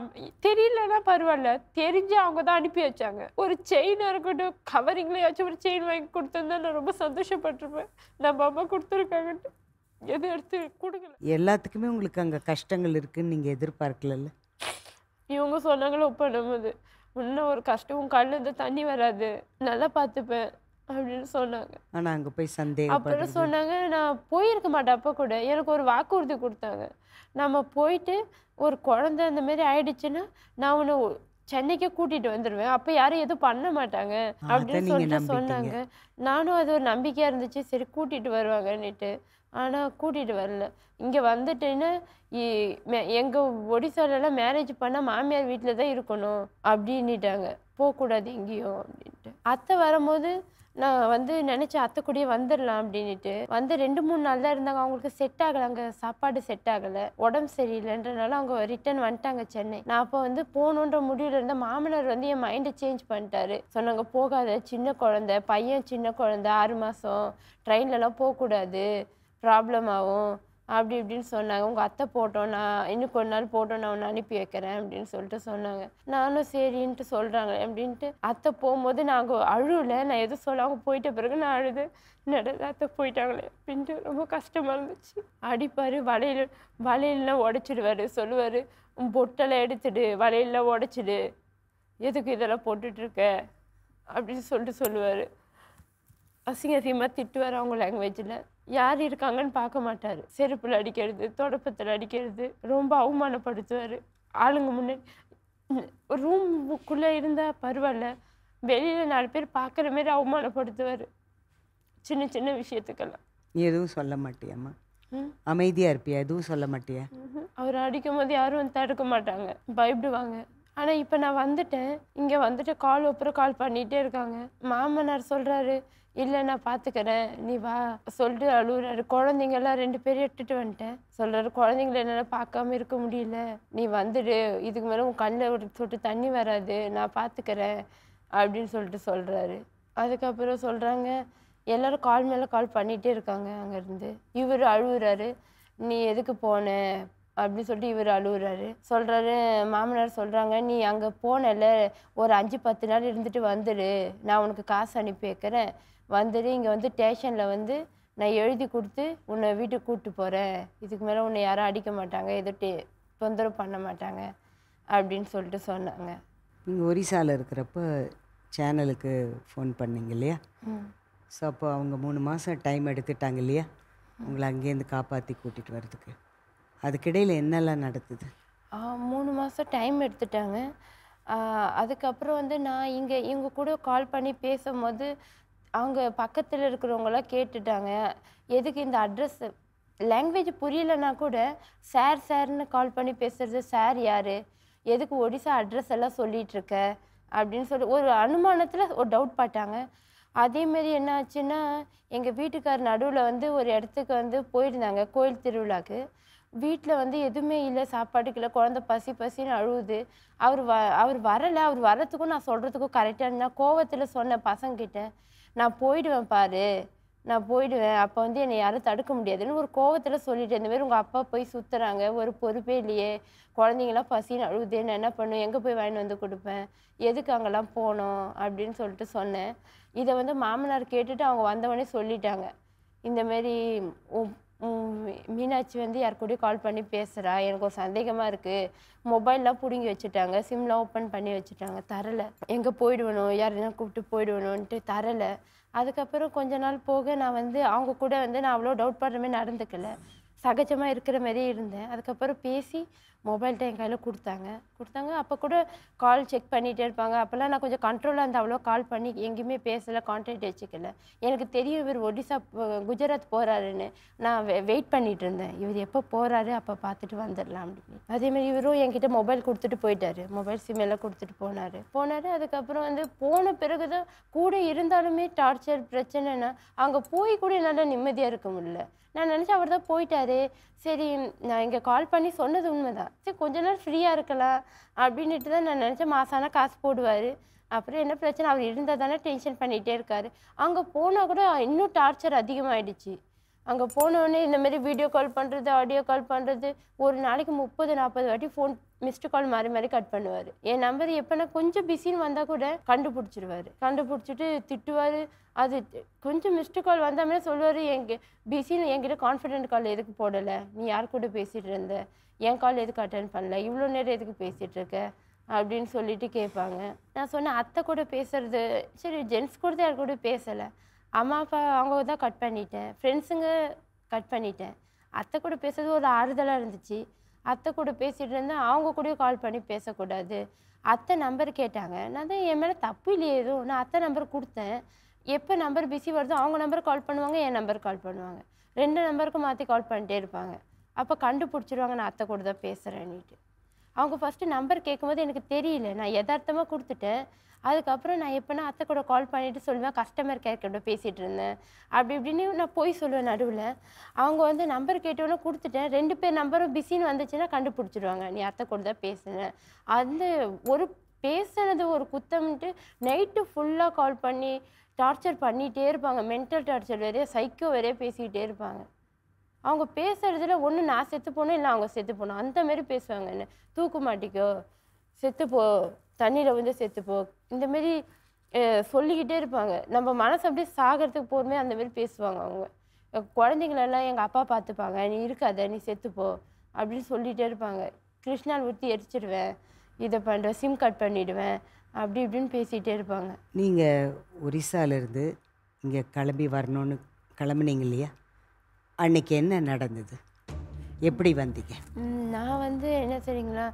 A: தெரியலன்னா பரவாயில்ல தெரிஞ்சு அவங்க தான் அனுப்பி வச்சாங்க ஒரு செயினாக இருக்கட்டும் கவரிங்லயாச்சும் ஒரு செயின் வாங்கி கொடுத்துருந்தா நான் ரொம்ப சந்தோஷப்பட்டிருப்பேன் நம்ம அம்மா கொடுத்துருக்காங்க எது எடுத்து கொடுக்கல
C: எல்லாத்துக்குமே உங்களுக்கு அங்கே கஷ்டங்கள் இருக்குன்னு நீங்கள் எதிர்பார்க்கல
A: இவங்க சொன்னாங்களோ பண்ணும்போது இன்னும் ஒரு கஷ்டமும் உன் இருந்து தண்ணி வராது நல்லா பார்த்துப்பேன் அப்படின்னு சொன்னாங்க
C: ஆனால் அங்கே போய் சந்தேகம் அப்புறம் சொன்னாங்க
A: நான் போயிருக்க மாட்டேன் அப்போ கூட எனக்கு ஒரு வாக்குறுதி கொடுத்தாங்க நம்ம போயிட்டு ஒரு குழந்த அந்த மாதிரி ஆயிடுச்சுன்னா நான் உன்னை சென்னைக்கே கூட்டிட்டு வந்துடுவேன் அப்போ யாரும் எதுவும் பண்ண மாட்டாங்க அப்படின்னு சொல்லிட்டு சொன்னாங்க நானும் அது ஒரு நம்பிக்கையாக இருந்துச்சு சரி கூட்டிட்டு வருவாங்கன்னுட்டு ஆனால் கூட்டிகிட்டு வரல இங்கே வந்துட்டேன்னா எங்கள் ஒடிசாலெல்லாம் மேரேஜ் பண்ணால் மாமியார் வீட்டில் தான் இருக்கணும் அப்படின்ட்டாங்க போகக்கூடாது எங்கேயும் அப்படின்ட்டு அத்தை வரும்போது நான் வந்து நினச்சி அத்தை கூடயே வந்துடலாம் அப்படின்ட்டு வந்து ரெண்டு மூணு நாள் தான் இருந்தாங்க அவங்களுக்கு செட் ஆகலை அங்கே சாப்பாடு செட் ஆகலை உடம்பு சரியில்லைன்றனால அவங்க ரிட்டர்ன் வந்துட்டாங்க சென்னை நான் அப்போ வந்து போகணுன்ற முடிவில் இருந்த மாமனார் வந்து என் மைண்டை சேஞ்ச் பண்ணிட்டாரு சொன்னாங்க போகாத சின்ன குழந்தை பையன் சின்ன குழந்த ஆறு மாதம் ட்ரெயின்லலாம் போகக்கூடாது ப்ராப்ளம் ஆகும் அப்படி இப்படின்னு சொன்னாங்க உங்கள் அத்தை போட்டோம் நான் இன்னும் கொஞ்ச நாள் போட்டோம் நான் ஒன்று அனுப்பி வைக்கிறேன் அப்படின்னு சொல்லிட்டு சொன்னாங்க நானும் சரின்ட்டு சொல்கிறாங்க அப்படின்ட்டு அத்தை போகும்போது நாங்கள் அழுல நான் எதுவும் சொல்ல அவங்க போயிட்ட பிறகு நான் அழுது நடந்து அத்தை போயிட்டாங்களே அப்படின்ட்டு ரொம்ப கஷ்டமாக இருந்துச்சு அடிப்பார் வளையல் வளையல்லாம் உடச்சிடுவார் சொல்லுவார் பொட்டெல்லாம் எடுத்துடு வளையல்லாம் உடச்சிடு எதுக்கு இதெல்லாம் போட்டுட்ருக்க அப்படின்னு சொல்லிட்டு சொல்லுவார் அசிங்க அசிங்கமாக திட்டுவார் அவங்க லாங்குவேஜில் யார் இருக்காங்கன்னு பார்க்க மாட்டார் செருப்பில் அடிக்கிறது தொடப்பத்தில் அடிக்கிறது ரொம்ப அவமானப்படுத்துவார் ஆளுங்க முன்னாடி ரூமுக்குள்ளே இருந்தால் பரவாயில்ல வெளியில் நாலு பேர் பார்க்குற மாரி அவமானப்படுத்துவார் சின்ன சின்ன விஷயத்துக்கெல்லாம்
C: நீ எதுவும் சொல்ல மாட்டியம்மா அமைதியாக இருப்பியா எதுவும் சொல்ல மாட்டியா
A: அவர் அடிக்கும் போது யாரும் தடுக்க மாட்டாங்க பயப்படுவாங்க ஆனால் இப்போ நான் வந்துட்டேன் இங்கே வந்துட்டு கால் ஒப்புறம் கால் பண்ணிகிட்டே இருக்காங்க மாமனார் சொல்கிறாரு இல்லை நான் பார்த்துக்கிறேன் நீ வா சொல்லிட்டு அழுகுறாரு குழந்தைங்கெல்லாம் ரெண்டு பேரும் எட்டுட்டு வந்துட்டேன் சொல்கிறாரு குழந்தைங்கள என்னால் பார்க்காம இருக்க முடியல நீ வந்துடு இதுக்கு மேலே உன் கண்ணில் விட்டு தொட்டு தண்ணி வராது நான் பார்த்துக்கிறேன் அப்படின்னு சொல்லிட்டு சொல்கிறாரு அதுக்கப்புறம் சொல்கிறாங்க எல்லோரும் கால் மேலே கால் பண்ணிகிட்டே இருக்காங்க அங்கேருந்து இவர் அழுகுறாரு நீ எதுக்கு போன அப்படின்னு சொல்லிட்டு இவர் அழுகுறாரு சொல்கிறாரு மாமனார் சொல்கிறாங்க நீ அங்கே போனல ஒரு அஞ்சு பத்து நாள் இருந்துட்டு வந்துடு நான் உனக்கு காசு அனுப்பி வைக்கிறேன் வந்தது இங்கே வந்து ஸ்டேஷனில் வந்து நான் எழுதி கொடுத்து உன்னை வீட்டுக்கு கூப்பிட்டு போகிறேன் இதுக்கு மேலே உன்னை யாரும் அடிக்க மாட்டாங்க எதுவும் டே தொந்தரவு பண்ண மாட்டாங்க அப்படின்னு சொல்லிட்டு சொன்னாங்க
C: நீங்கள் ஒரிசாவில் இருக்கிறப்ப சேனலுக்கு ஃபோன் பண்ணிங்க இல்லையா ஸோ அப்போ அவங்க மூணு மாதம் டைம் எடுத்துட்டாங்க இல்லையா உங்களை அங்கேருந்து காப்பாற்றி கூட்டிகிட்டு வர்றதுக்கு அதுக்கிடையில் என்னெல்லாம் நடக்குது
A: மூணு மாதம் டைம் எடுத்துட்டாங்க அதுக்கப்புறம் வந்து நான் இங்கே இவங்க கூட கால் பண்ணி பேசும்போது அவங்க பக்கத்தில் இருக்கிறவங்களாம் கேட்டுட்டாங்க எதுக்கு இந்த அட்ரஸ் லாங்குவேஜ் புரியலன்னா கூட சார் சார்னு கால் பண்ணி பேசுறது சார் யார் எதுக்கு ஒடிசா அட்ரஸ் எல்லாம் சொல்லிகிட்ருக்க அப்படின்னு சொல்லி ஒரு அனுமானத்தில் ஒரு டவுட் பாட்டாங்க அதேமாரி என்ன ஆச்சுன்னா எங்கள் வீட்டுக்கார் நடுவில் வந்து ஒரு இடத்துக்கு வந்து போயிருந்தாங்க கோயில் திருவிழாக்கு வீட்டில் வந்து எதுவுமே இல்லை சாப்பாட்டுக்கு இல்லை குழந்த பசி பசின்னு அழுகுது அவர் வ அவர் வரலை அவர் வரத்துக்கும் நான் சொல்கிறதுக்கும் கரெக்டாக இருந்தால் கோவத்தில் சொன்னேன் பசங்கிட்ட நான் போயிடுவேன் பாரு நான் போயிடுவேன் அப்போ வந்து என்னை யாரும் தடுக்க முடியாதுன்னு ஒரு கோவத்தில் சொல்லிட்டு இருந்த மாதிரி உங்கள் அப்பா போய் சுற்றுறாங்க ஒரு பொறுப்பே இல்லையே குழந்தைங்களாம் பசின்னு அழுகுது நான் என்ன பண்ணும் எங்கே போய் வாங்கிட்டு வந்து கொடுப்பேன் எதுக்கு அங்கெல்லாம் போனோம் அப்படின்னு சொல்லிட்டு சொன்னேன் இதை வந்து மாமனார் கேட்டுட்டு அவங்க வந்தவொடனே சொல்லிட்டாங்க இந்தமாரி மீனாட்சி வந்து யார் கூடயும் கால் பண்ணி பேசுகிறா எனக்கு ஒரு சந்தேகமாக இருக்குது மொபைல்லாம் பிடுங்கி வச்சுட்டாங்க சிம்லாம் ஓப்பன் பண்ணி வச்சுட்டாங்க தரலை எங்கே போயிடுவணும் யாருன்னா கூப்பிட்டு போயிடுவணும்ன்ட்டு தரலை அதுக்கப்புறம் கொஞ்ச நாள் போக நான் வந்து அவங்க கூட வந்து நான் அவ்வளோ டவுட் பண்ணுற மாதிரி நடந்துக்கலை சகஜமாக இருக்கிற மாதிரியே இருந்தேன் அதுக்கப்புறம் பேசி மொபைல்கிட்ட என் கையில் கொடுத்தாங்க கொடுத்தாங்க அப்போ கூட கால் செக் பண்ணிகிட்டே இருப்பாங்க அப்போல்லாம் நான் கொஞ்சம் கண்ட்ரோலாக இருந்தால் அவ்வளோ கால் பண்ணி எங்கேயுமே பேசலை கான்டாக்ட் வச்சுக்கல எனக்கு தெரியும் இவர் ஒடிசா குஜராத் போகிறாருன்னு நான் வெ வெயிட் பண்ணிகிட்டு இருந்தேன் இவர் எப்போ போகிறாரு அப்போ பார்த்துட்டு வந்துடலாம் அப்படின்னு அதேமாதிரி இவரும் என்கிட்ட மொபைல் கொடுத்துட்டு போயிட்டார் மொபைல் சிம் எல்லாம் கொடுத்துட்டு போனார் போனார் அதுக்கப்புறம் வந்து போன பிறகு தான் கூட இருந்தாலுமே டார்ச்சர் பிரச்சனைனா அங்கே போய் கூட என்னால் நிம்மதியாக இருக்க முடியல நான் நினச்சேன் அவர் தான் போயிட்டாரு சரி நான் இங்கே கால் பண்ணி சொன்னது உண்மைதான் சரி கொஞ்ச நேரம் ஃப்ரீயாக இருக்கலாம் அப்படின்ட்டு தான் நான் நினச்சேன் மாசானா காசு போடுவார் அப்புறம் என்ன பிரச்சனை அவர் இருந்தால் தானே டென்ஷன் பண்ணிகிட்டே இருக்காரு அங்கே போனால் கூட இன்னும் டார்ச்சர் அதிகமாகிடுச்சு அங்கே போனோடனே இந்தமாரி வீடியோ கால் பண்ணுறது ஆடியோ கால் பண்ணுறது ஒரு நாளைக்கு முப்பது நாற்பது வாட்டி ஃபோன் மிஸ்டு கால் மாறி மாறி கட் பண்ணுவார் என் நம்பர் எப்போனா கொஞ்சம் பிஸின்னு வந்தால் கூட கண்டுபிடிச்சிருவார் கண்டுபிடிச்சிட்டு திட்டுவார் அது கொஞ்சம் மிஸ்டு கால் வந்தாமே சொல்லுவார் எங்கே பிஸின்னு என்கிட்ட கான்ஃபிடென்ட் கால் எதுக்கு போடலை நீ யார் கூட பேசிகிட்டு இருந்த என் கால் எதுக்கு அட்டன் பண்ணல இவ்வளோ நேரம் எதுக்கு பேசிகிட்டு இருக்க அப்படின்னு சொல்லிட்டு கேட்பாங்க நான் சொன்னேன் அத்தை கூட பேசுறது சரி ஜென்ட்ஸ் கூட தான் யார் கூட பேசலை அம்மா அப்பா அவங்க தான் கட் பண்ணிட்டேன் ஃப்ரெண்ட்ஸுங்க கட் பண்ணிட்டேன் அத்தை கூட பேசுறது ஒரு ஆறுதலாக இருந்துச்சு அத்தை கூட பேசிகிட்டு இருந்தேன் அவங்க கூடயும் கால் பண்ணி பேசக்கூடாது அத்தை நம்பர் கேட்டாங்க நான் தான் என் மேலே தப்பு இல்லையே எதுவும் நான் அத்தை நம்பர் கொடுத்தேன் எப்போ நம்பர் பிஸி வருதோ அவங்க நம்பர் கால் பண்ணுவாங்க என் நம்பர் கால் பண்ணுவாங்க ரெண்டு நம்பருக்கும் மாற்றி கால் பண்ணிட்டே இருப்பாங்க அப்போ கண்டுபிடிச்சிருவாங்க நான் அத்தை கூட தான் பேசுகிறேன்னுட்டு அவங்க ஃபஸ்ட்டு நம்பர் கேட்கும்போது எனக்கு தெரியல நான் யதார்த்தமாக கொடுத்துட்டேன் அதுக்கப்புறம் நான் எப்போனா அத்தை கூட கால் பண்ணிவிட்டு சொல்லுவேன் கஸ்டமர் கேர் கிட்ட பேசிகிட்டு இருந்தேன் அப்படி இப்படின்னு நான் போய் சொல்லுவேன் நடுவில் அவங்க வந்து நம்பர் கேட்டோன்னே கொடுத்துட்டேன் ரெண்டு பேர் நம்பரும் பிஸின்னு வந்துச்சுன்னா கண்டுபிடிச்சிடுவாங்க நீ அத்தை கூட தான் பேசுனேன் அந்த ஒரு பேசுனது ஒரு குத்தம்ட்டு நைட்டு ஃபுல்லாக கால் பண்ணி டார்ச்சர் பண்ணிகிட்டே இருப்பாங்க மென்டல் டார்ச்சர் வேறே சைக்கோ வேறே பேசிக்கிட்டே இருப்பாங்க அவங்க பேசுகிறதுல ஒன்று நான் செத்து போனோம் இல்லை அவங்க செத்து போனோம் அந்தமாரி பேசுவாங்க என்ன தூக்கு மாட்டிக்கோ செத்து போ தண்ணியில் வந்து சேர்த்துப்போ மாரி சொல்லிக்கிட்டே இருப்பாங்க நம்ம மனசு அப்படியே சாகிறதுக்கு போகிறமே அந்தமாரி பேசுவாங்க அவங்க குழந்தைங்களெல்லாம் எங்கள் அப்பா பார்த்துப்பாங்க நீ இருக்காத நீ செத்துப்போ அப்படின்னு சொல்லிகிட்டே இருப்பாங்க கிருஷ்ணால் ஊற்றி எரிச்சிடுவேன் இதை பண்ணுறேன் சிம் கட் பண்ணிவிடுவேன் அப்படி இப்படின்னு பேசிகிட்டே இருப்பாங்க
C: நீங்கள் ஒரிசாலேருந்து இங்கே கிளம்பி வரணும்னு கிளம்புனீங்க இல்லையா அன்னைக்கு என்ன நடந்தது எப்படி வந்தீங்க
A: நான் வந்து என்ன சரிங்களா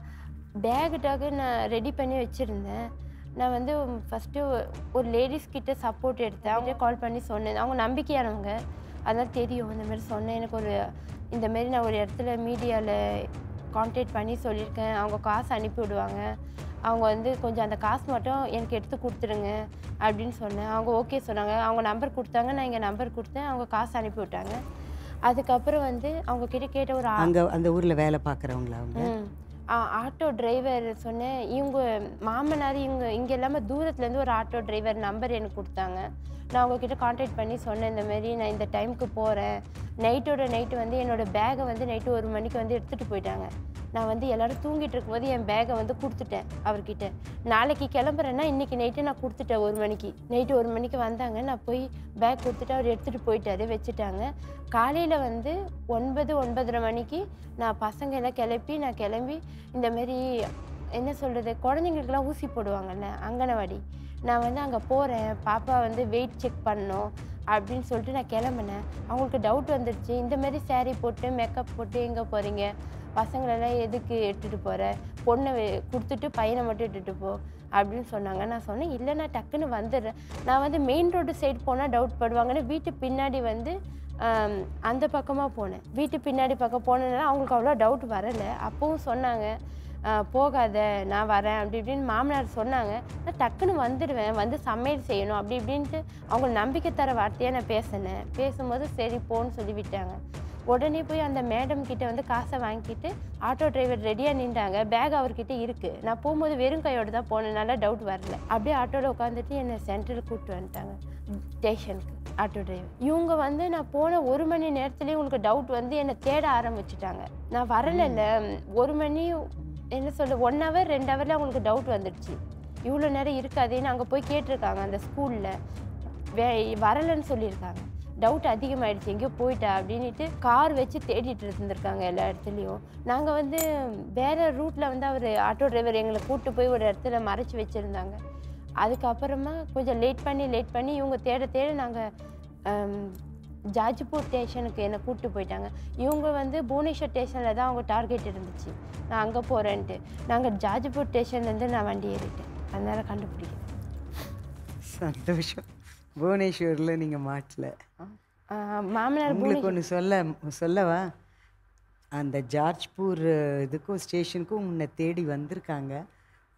A: பேகு டகு நான் ரெடி பண்ணி வச்சுருந்தேன் நான் வந்து ஃபஸ்ட்டு ஒரு லேடிஸ் கிட்ட சப்போர்ட் எடுத்தேன் அவங்க கால் பண்ணி சொன்னேன் அவங்க நம்பிக்கையானவங்க அதெல்லாம் தெரியும் இந்த மாதிரி சொன்னேன் எனக்கு ஒரு இந்த மாரி நான் ஒரு இடத்துல மீடியாவில் கான்டாக்ட் பண்ணி சொல்லியிருக்கேன் அவங்க காசு அனுப்பி விடுவாங்க அவங்க வந்து கொஞ்சம் அந்த காசு மட்டும் எனக்கு எடுத்து கொடுத்துருங்க அப்படின்னு சொன்னேன் அவங்க ஓகே சொன்னாங்க அவங்க நம்பர் கொடுத்தாங்க நான் இங்கே நம்பர் கொடுத்தேன் அவங்க காசு அனுப்பி விட்டாங்க அதுக்கப்புறம் வந்து அவங்க கிட்ட கேட்ட ஒரு அங்கே
C: அந்த ஊரில் வேலை பார்க்குறவங்களா அவங்க
A: ஆட்டோ டிரைவர் சொன்னேன் இவங்க மாமனார் இவங்க இங்கே இல்லாமல் தூரத்துலேருந்து ஒரு ஆட்டோ டிரைவர் நம்பர் எனக்கு கொடுத்தாங்க நான் உங்ககிட்ட காண்டாக்ட் பண்ணி சொன்னேன் இந்தமாரி நான் இந்த டைமுக்கு போகிறேன் நைட்டோட நைட்டு வந்து என்னோடய பேகை வந்து நைட்டு ஒரு மணிக்கு வந்து எடுத்துகிட்டு போயிட்டாங்க நான் வந்து எல்லாரும் தூங்கிட்டு இருக்கும்போது என் பேகை வந்து கொடுத்துட்டேன் அவர்கிட்ட நாளைக்கு கிளம்புறேன்னா இன்றைக்கி நைட்டு நான் கொடுத்துட்டேன் ஒரு மணிக்கு நைட்டு ஒரு மணிக்கு வந்தாங்க நான் போய் பேக் கொடுத்துட்டு அவர் எடுத்துகிட்டு போயிட்டாரு வச்சுட்டாங்க காலையில் வந்து ஒன்பது ஒன்பதரை மணிக்கு நான் பசங்க எல்லாம் கிளப்பி நான் கிளம்பி இந்தமாரி என்ன சொல்கிறது குழந்தைங்களுக்குலாம் ஊசி போடுவாங்கல்ல அங்கனவாடி நான் வந்து அங்கே போகிறேன் பாப்பா வந்து வெயிட் செக் பண்ணோம் அப்படின்னு சொல்லிட்டு நான் கிளம்புனேன் அவங்களுக்கு டவுட் வந்துடுச்சு இந்தமாரி சேரீ போட்டு மேக்கப் போட்டு எங்கே போகிறீங்க பசங்களெல்லாம் எதுக்கு எடுத்துகிட்டு போகிற பொண்ணை கொடுத்துட்டு பையனை மட்டும் இட்டுட்டு போ அப்படின்னு சொன்னாங்க நான் சொன்னேன் இல்லை நான் டக்குன்னு வந்துடுறேன் நான் வந்து மெயின் ரோடு சைடு போனால் டவுட் படுவாங்கன்னு வீட்டு பின்னாடி வந்து அந்த பக்கமாக போனேன் வீட்டு பின்னாடி பக்கம் போனதுனால அவங்களுக்கு அவ்வளோ டவுட் வரலை அப்பவும் சொன்னாங்க போகாத நான் வரேன் அப்படி இப்படின்னு மாமனார் சொன்னாங்க நான் டக்குன்னு வந்துடுவேன் வந்து சமையல் செய்யணும் அப்படி இப்படின்ட்டு அவங்களுக்கு நம்பிக்கை தர வார்த்தையாக நான் பேசினேன் பேசும்போது சரி போன்னு சொல்லி விட்டாங்க உடனே போய் அந்த மேடம் கிட்டே வந்து காசை வாங்கிட்டு ஆட்டோ டிரைவர் ரெடியாக நின்றாங்க பேக் அவர்கிட்ட இருக்குது நான் போகும்போது வெறும் கையோடு தான் போனேன்னால டவுட் வரல அப்படியே ஆட்டோவில் உட்காந்துட்டு என்னை சென்ட்ரல் கூப்பிட்டு வந்துட்டாங்க ஸ்டேஷனுக்கு ஆட்டோ டிரைவர் இவங்க வந்து நான் போன ஒரு மணி நேரத்துலேயே உங்களுக்கு டவுட் வந்து என்னை தேட ஆரம்பிச்சிட்டாங்க நான் வரலைல்ல ஒரு மணி என்ன சொல்ல ஒன் ஹவர் ரெண்டு ஹவரில் அவங்களுக்கு டவுட் வந்துடுச்சு இவ்வளோ நேரம் இருக்காதேன்னு அங்கே போய் கேட்டிருக்காங்க அந்த ஸ்கூலில் வே வரலைன்னு சொல்லியிருக்காங்க டவுட் அதிகமாகிடுச்சு எங்கேயோ போயிட்டா அப்படின்ட்டு கார் வச்சு தேடிட்டு இருந்திருக்காங்க எல்லா இடத்துலையும் நாங்கள் வந்து வேறு ரூட்டில் வந்து அவர் ஆட்டோ டிரைவர் எங்களை கூப்பிட்டு போய் ஒரு இடத்துல மறைச்சி வச்சுருந்தாங்க அதுக்கப்புறமா கொஞ்சம் லேட் பண்ணி லேட் பண்ணி இவங்க தேட தேட நாங்கள் ஜாஜ்பூர் ஸ்டேஷனுக்கு என்னை கூப்பிட்டு போயிட்டாங்க இவங்க வந்து புவனேஸ்வர் ஸ்டேஷனில் தான் அவங்க டார்கெட் இருந்துச்சு நான் அங்கே போகிறேன்ட்டு நாங்கள் ஜாஜ்பூர் ஸ்டேஷன்லேருந்து நான் வண்டி ஏறிட்டேன் அதனால் கண்டுபிடிக்கிறேன்
C: சந்தோஷம் புவனேஸ்வரில் நீங்கள் மாட்டல
A: மாமனார் உங்களுக்கு ஒன்று
C: சொல்ல சொல்லவா அந்த ஜார்ஜ்பூர் இதுக்கும் ஸ்டேஷனுக்கும் உன்னை தேடி வந்திருக்காங்க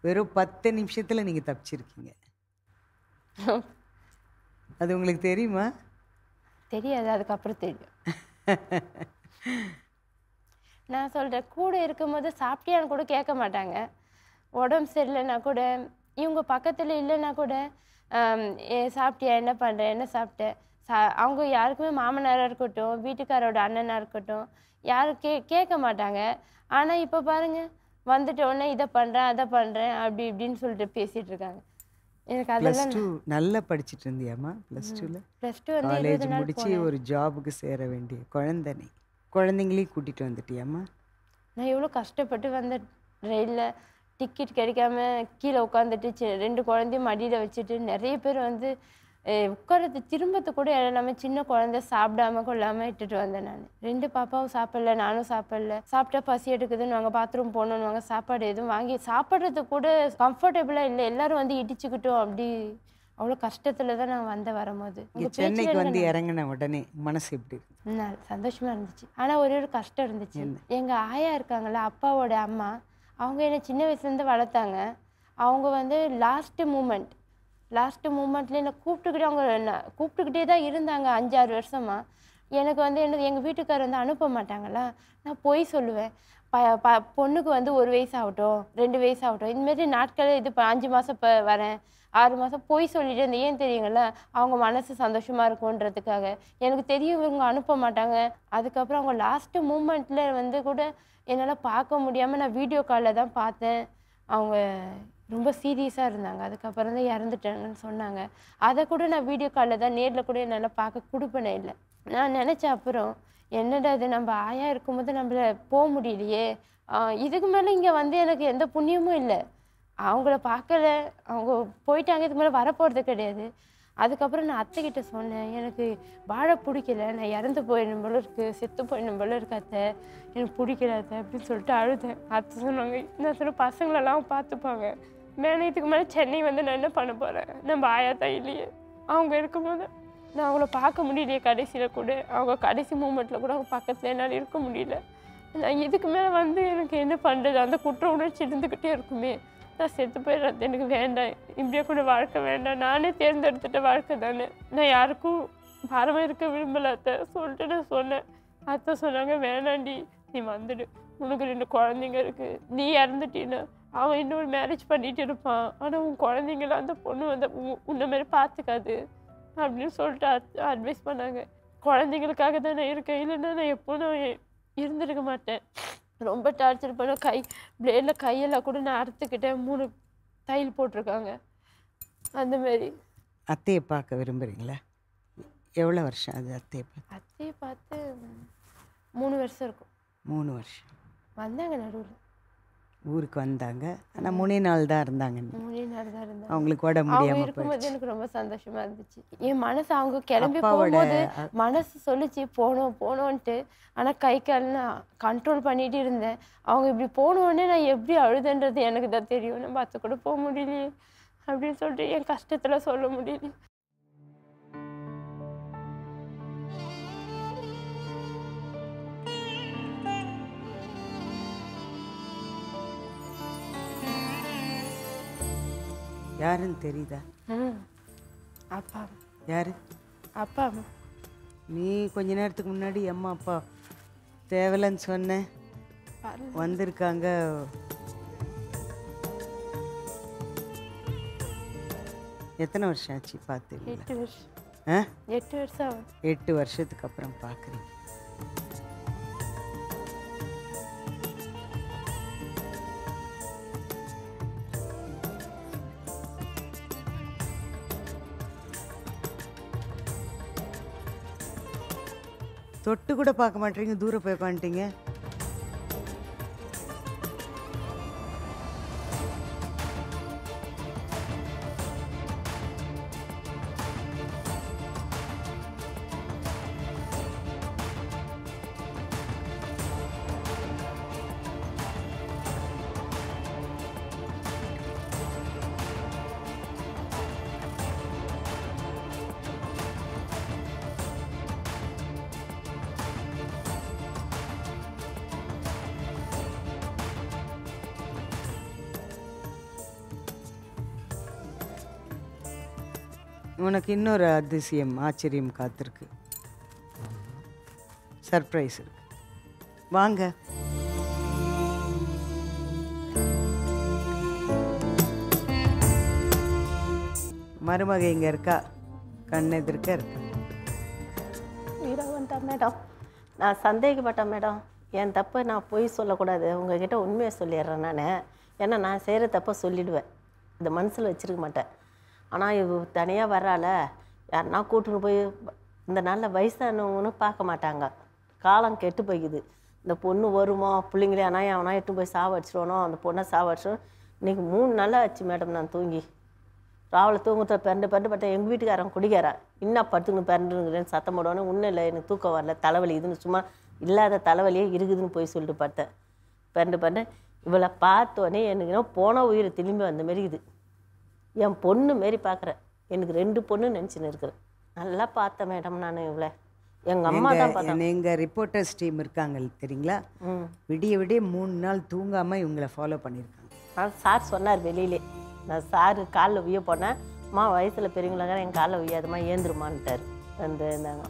C: வெறும் பத்து நிமிஷத்தில் நீங்கள் தப்பிச்சிருக்கீங்க அது உங்களுக்கு தெரியுமா தெரியாது அதுக்கப்புறம் தெரியும்
A: நான் சொல்கிறேன் கூட இருக்கும்போது சாப்பிட்டியான்னு கூட கேட்க மாட்டாங்க உடம்பு சரியில்லைன்னா கூட இவங்க பக்கத்தில் இல்லைன்னா கூட சாப்பிட்டியா என்ன பண்ணுற என்ன சாப்பிட்ட சா அவங்க யாருக்குமே மாமனாராக இருக்கட்டும் வீட்டுக்காரோட அண்ணனாக இருக்கட்டும் யாரும் கே கேட்க மாட்டாங்க ஆனால் இப்போ பாருங்கள் வந்துட்ட உடனே இதை பண்ணுறேன் அதை பண்ணுறேன் அப்படி இப்படின்னு சொல்லிட்டு பேசிகிட்டு இருக்காங்க எனக்கு அதெல்லாம்
C: நல்லா படிச்சுட்டு இருந்தியாம்மா ப்ளஸ் டூவில் ப்ளஸ் டூ காலேஜ் முடித்து ஒரு ஜாபுக்கு சேர வேண்டிய குழந்தனை குழந்தைங்களையும் கூட்டிகிட்டு வந்துட்டியாம்மா
A: நான் எவ்வளோ கஷ்டப்பட்டு வந்த ரயிலில் டிக்கெட் கிடைக்காம கீழே உட்காந்துட்டு ரெண்டு குழந்தையும் மடியில் வச்சுட்டு நிறைய பேர் வந்து உட்காரத்து திரும்பத்து கூட இடம் இல்லாமல் சின்ன குழந்தை சாப்பிடாம கொள்ளாமல் இட்டுட்டு வந்தேன் நான் ரெண்டு பாப்பாவும் சாப்பிடல நானும் சாப்பிடல சாப்பிட்டா பசி எடுக்குதுன்னு வாங்க பாத்ரூம் போகணுன்னு வாங்க சாப்பாடு எதுவும் வாங்கி சாப்பிட்றது கூட கம்ஃபர்டபுளாக இல்லை எல்லாரும் வந்து இடிச்சுக்கிட்டோம் அப்படி அவ்வளோ கஷ்டத்தில் தான் நான் வந்த வரும்போது சென்னைக்கு வந்து
C: இறங்கின உடனே மனசு எப்படி
A: சந்தோஷமாக இருந்துச்சு ஆனால் ஒரே ஒரு கஷ்டம் இருந்துச்சு எங்கள் ஆயா இருக்காங்களா அப்பாவோட அம்மா அவங்க என்னை சின்ன வயசுலேருந்து வளர்த்தாங்க அவங்க வந்து லாஸ்ட்டு மூமெண்ட் லாஸ்ட்டு மூமெண்ட்ல என்னை கூப்பிட்டுக்கிட்டே அவங்க என்ன கூப்பிட்டுக்கிட்டே தான் இருந்தாங்க அஞ்சாறு வருஷமாக எனக்கு வந்து என்ன எங்கள் வீட்டுக்காரர் வந்து அனுப்ப மாட்டாங்களா நான் பொய் சொல்லுவேன் ப ப பொண்ணுக்கு வந்து ஒரு வயசு ஆகட்டும் ரெண்டு வயசு ஆகட்டும் இந்தமாரி நாட்களே இது இப்போ அஞ்சு மாதம் இப்போ வரேன் ஆறு மாதம் போய் சொல்லிட்டு இருந்தேன் ஏன் தெரியுங்கள அவங்க மனசு சந்தோஷமாக இருக்கும்ன்றதுக்காக எனக்கு தெரியும் இவங்க அனுப்ப மாட்டாங்க அதுக்கப்புறம் அவங்க லாஸ்ட்டு மூமெண்ட்டில் வந்து கூட என்னால் பார்க்க முடியாமல் நான் வீடியோ காலில் தான் பார்த்தேன் அவங்க ரொம்ப சீரியஸாக இருந்தாங்க அதுக்கப்புறம் தான் இறந்துட்டாங்கன்னு சொன்னாங்க அதை கூட நான் வீடியோ காலில் தான் நேரில் கூட என்னால் பார்க்க கொடுப்பனே இல்லை நான் நினச்ச அப்புறம் என்னடா அது நம்ம ஆயா இருக்கும்போது நம்மளை போக முடியலையே இதுக்கு மேலே இங்கே வந்து எனக்கு எந்த புண்ணியமும் இல்லை அவங்கள பார்க்கல அவங்க போயிட்டாங்க இதுக்கு மேலே வரப்போகிறது கிடையாது அதுக்கப்புறம் நான் அத்தைக்கிட்ட சொன்னேன் எனக்கு வாழ பிடிக்கல நான் இறந்து போயிடணும் போல இருக்குது செத்து போயிடும் போல இருக்கு அத்தை எனக்கு பிடிக்கல அத்தை அப்படின்னு சொல்லிட்டு அழுதேன் அத்தை சொன்னாங்க நான் சொன்ன பசங்களெல்லாம் பார்த்துப்பாங்க மேலே இதுக்கு மேலே சென்னை வந்து நான் என்ன பண்ண போகிறேன் நம்ம ஆயா தான் இல்லையே அவங்க இருக்கும்போது நான் அவங்கள பார்க்க முடியலையே கடைசியில் கூட அவங்க கடைசி மூமெண்ட்டில் கூட அவங்க பக்கத்தில் என்னால் இருக்க முடியல நான் இதுக்கு மேலே வந்து எனக்கு என்ன பண்ணுறது அந்த குற்ற உணர்ச்சி இருந்துக்கிட்டே இருக்குமே நான் செத்து போயிடுறது எனக்கு வேண்டாம் இப்படியே கூட வாழ்க்கை வேண்டாம் நானே தேர்ந்தெடுத்துட்ட வாழ்க்கை தானே நான் யாருக்கும் பாரமாக இருக்க விரும்பலை அத்தை சொல்லிட்டு நான் சொன்னேன் அத்தை சொன்னாங்க வேணாண்டி நீ வந்துடு உனக்கு ரெண்டு குழந்தைங்க இருக்குது நீ இறந்துட்டின்னு அவன் இன்னொரு மேரேஜ் பண்ணிட்டு இருப்பான் ஆனால் உன் குழந்தைங்களாம் அந்த பொண்ணு வந்து உன்ன மாதிரி பார்த்துக்காது அப்படின்னு சொல்லிட்டு அட்வைஸ் பண்ணாங்க குழந்தைங்களுக்காக தான் நான் இருக்கேன் இல்லைன்னா நான் எப்போ நான் இருந்திருக்க மாட்டேன் ரொம்ப டார்ச்சர் பண்ண கை பிளேடில் கையெல்லாம் கூட நான் அறுத்துக்கிட்டேன் மூணு தையல் போட்டிருக்காங்க அந்த மாதிரி
C: அத்தையை பார்க்க விரும்புகிறீங்களா எவ்வளோ வருஷம் அது அத்தையை பார்த்து
A: அத்தையை பார்த்து மூணு வருஷம் இருக்கும் மூணு வருஷம் வந்தாங்க நடுவில்
C: ஊருக்கு வந்தாங்க ஆனால் மூணே நாள் தான் இருந்தாங்க
A: மூணே நாள் தான் இருந்தாங்க அவங்களுக்கு உடம்பு முடியாம எனக்கு ரொம்ப சந்தோஷமா இருந்துச்சு என் மனசு அவங்க கிளம்பி போகும்போது மனசு சொல்லிச்சு போனோம் போனோன்ட்டு ஆனால் கை கால் நான் கண்ட்ரோல் பண்ணிட்டு இருந்தேன் அவங்க இப்படி போனோடனே நான் எப்படி அழுதுன்றது எனக்கு தான் தெரியும் நம்ம அத்தை கூட போக முடியலையே அப்படின்னு சொல்லிட்டு என் கஷ்டத்தில் சொல்ல முடியல
C: யாருன்னு தெரியுதா அப்பா யாரு அப்பா நீ கொஞ்ச நேரத்துக்கு முன்னாடி அம்மா அப்பா தேவலன்னு சொன்னேன் வந்திருக்காங்க எத்தனை வருஷம் ஆச்சு பார்த்து எட்டு வருஷம் எட்டு வருஷம் எட்டு வருஷத்துக்கு அப்புறம் பார்க்குறேன் தொட்டு கூட பார்க்க மாட்டீங்க தூரம் போய் பண்ணிட்டீங்க உனக்கு இன்னொரு அதிசயம் ஆச்சரியம் காத்திருக்கு சர்ப்ரைஸ் இருக்கு வாங்க மருமக இங்கே இருக்கா கண் எதிர்க்க இருக்கா
A: மேடம்
B: நான் சந்தேகப்பட்டேன் மேடம் என் தப்பை நான் பொய் சொல்லக்கூடாது உங்ககிட்ட உண்மையை சொல்லிடுறேன் நான் ஏன்னா நான் செய்கிற தப்பை சொல்லிடுவேன் இந்த மனசில் வச்சுருக்க மாட்டேன் ஆனால் இவ தனியாக வர்றால யாருன்னா கூட்டின்னு போய் இந்த நாளில் வயசானவங்கன்னு பார்க்க மாட்டாங்க காலம் கெட்டு போய்க்குது இந்த பொண்ணு வருமா பிள்ளைங்களே ஆனால் அவனா எட்டு போய் சாவடிச்சிருவானோ அந்த பொண்ணை சாவடிச்சிடணும் இன்றைக்கி மூணு நாளாக ஆச்சு மேடம் நான் தூங்கி ராவில் தூங்கத்தை பிறண்டு பிறண்டு பார்த்தா எங்கள் வீட்டுக்காரன் குடிக்காரன் இன்னும் படுத்துக்கணும் பிறண்டுங்கிறேன்னு சத்தம் போடணும் ஒன்றும் இல்லை எனக்கு தூக்கம் வரல தலைவலி இதுன்னு சும்மா இல்லாத தலைவலியே இருக்குதுன்னு போய் சொல்லிட்டு பார்த்தேன் பிறண்டு பிறண்டு இவளை பார்த்தோன்னே எனக்கு போன உயிர் திரும்பி வந்த மாரி இது என் பொண்ணு மாரி பார்க்குறேன் எனக்கு ரெண்டு பொண்ணு நினச்சின்னு இருக்கிறேன் நல்லா பார்த்தேன் மேடம் நான் இவ்வளோ
C: எங்கள் அம்மா தான் பார்த்தேன் எங்கள் ரிப்போர்ட்டர்ஸ் டீம் இருக்காங்க தெரியுங்களா விடிய விடிய மூணு நாள் தூங்காமல் இவங்களை ஃபாலோ பண்ணியிருக்காங்க
B: நான் சார் சொன்னார் வெளியிலே நான் சார் காலில் உய போனேன் அம்மா வயசில் பெரியவங்களாக என் காலில் உய்யாதம்மா ஏந்துருமான்ட்டார் வந்து இருந்தாங்க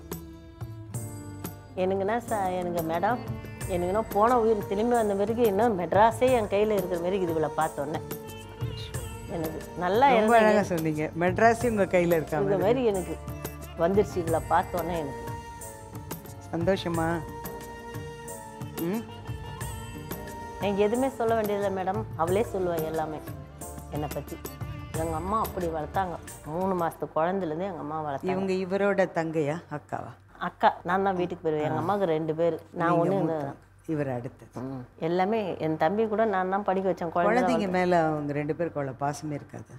B: எனக்குன்னா சா எனக்கு மேடம் எனக்குன்னா போன உயிர் திரும்பி வந்த பிறகு இன்னும் மெட்ராஸே என் கையில் இருக்கிற மாரி இதுகளை பார்த்தோன்னே எனக்கு நல்லா ரொம்ப அழகாக
C: சொன்னீங்க மெட்ராஸ் உங்கள் கையில் இருக்காங்க இந்த மாதிரி
B: எனக்கு வந்துருச்சு இதில் பார்த்தோன்னே எனக்கு சந்தோஷமா ம் எனக்கு எதுவுமே சொல்ல வேண்டியதில்லை மேடம் அவளே சொல்லுவாள் எல்லாமே என்னை பற்றி எங்கள் அம்மா அப்படி வளர்த்தாங்க மூணு மாதத்து குழந்தைலேருந்து எங்கள் அம்மா வளர்த்தா இவங்க
C: இவரோட தங்கையா அக்காவா
B: அக்கா நான் தான் வீட்டுக்கு போயிடுவேன் எங்கள் அம்மாவுக்கு ரெண்டு பேர் நான் ஒன்று இவர் அடுத்தது எல்லாமே என் தம்பி கூட நான் தான் படிக்க வச்சேன்
C: குழந்தைங்க மேலே அவங்க ரெண்டு பேருக்கு அவ்வளோ பாசமே இருக்காது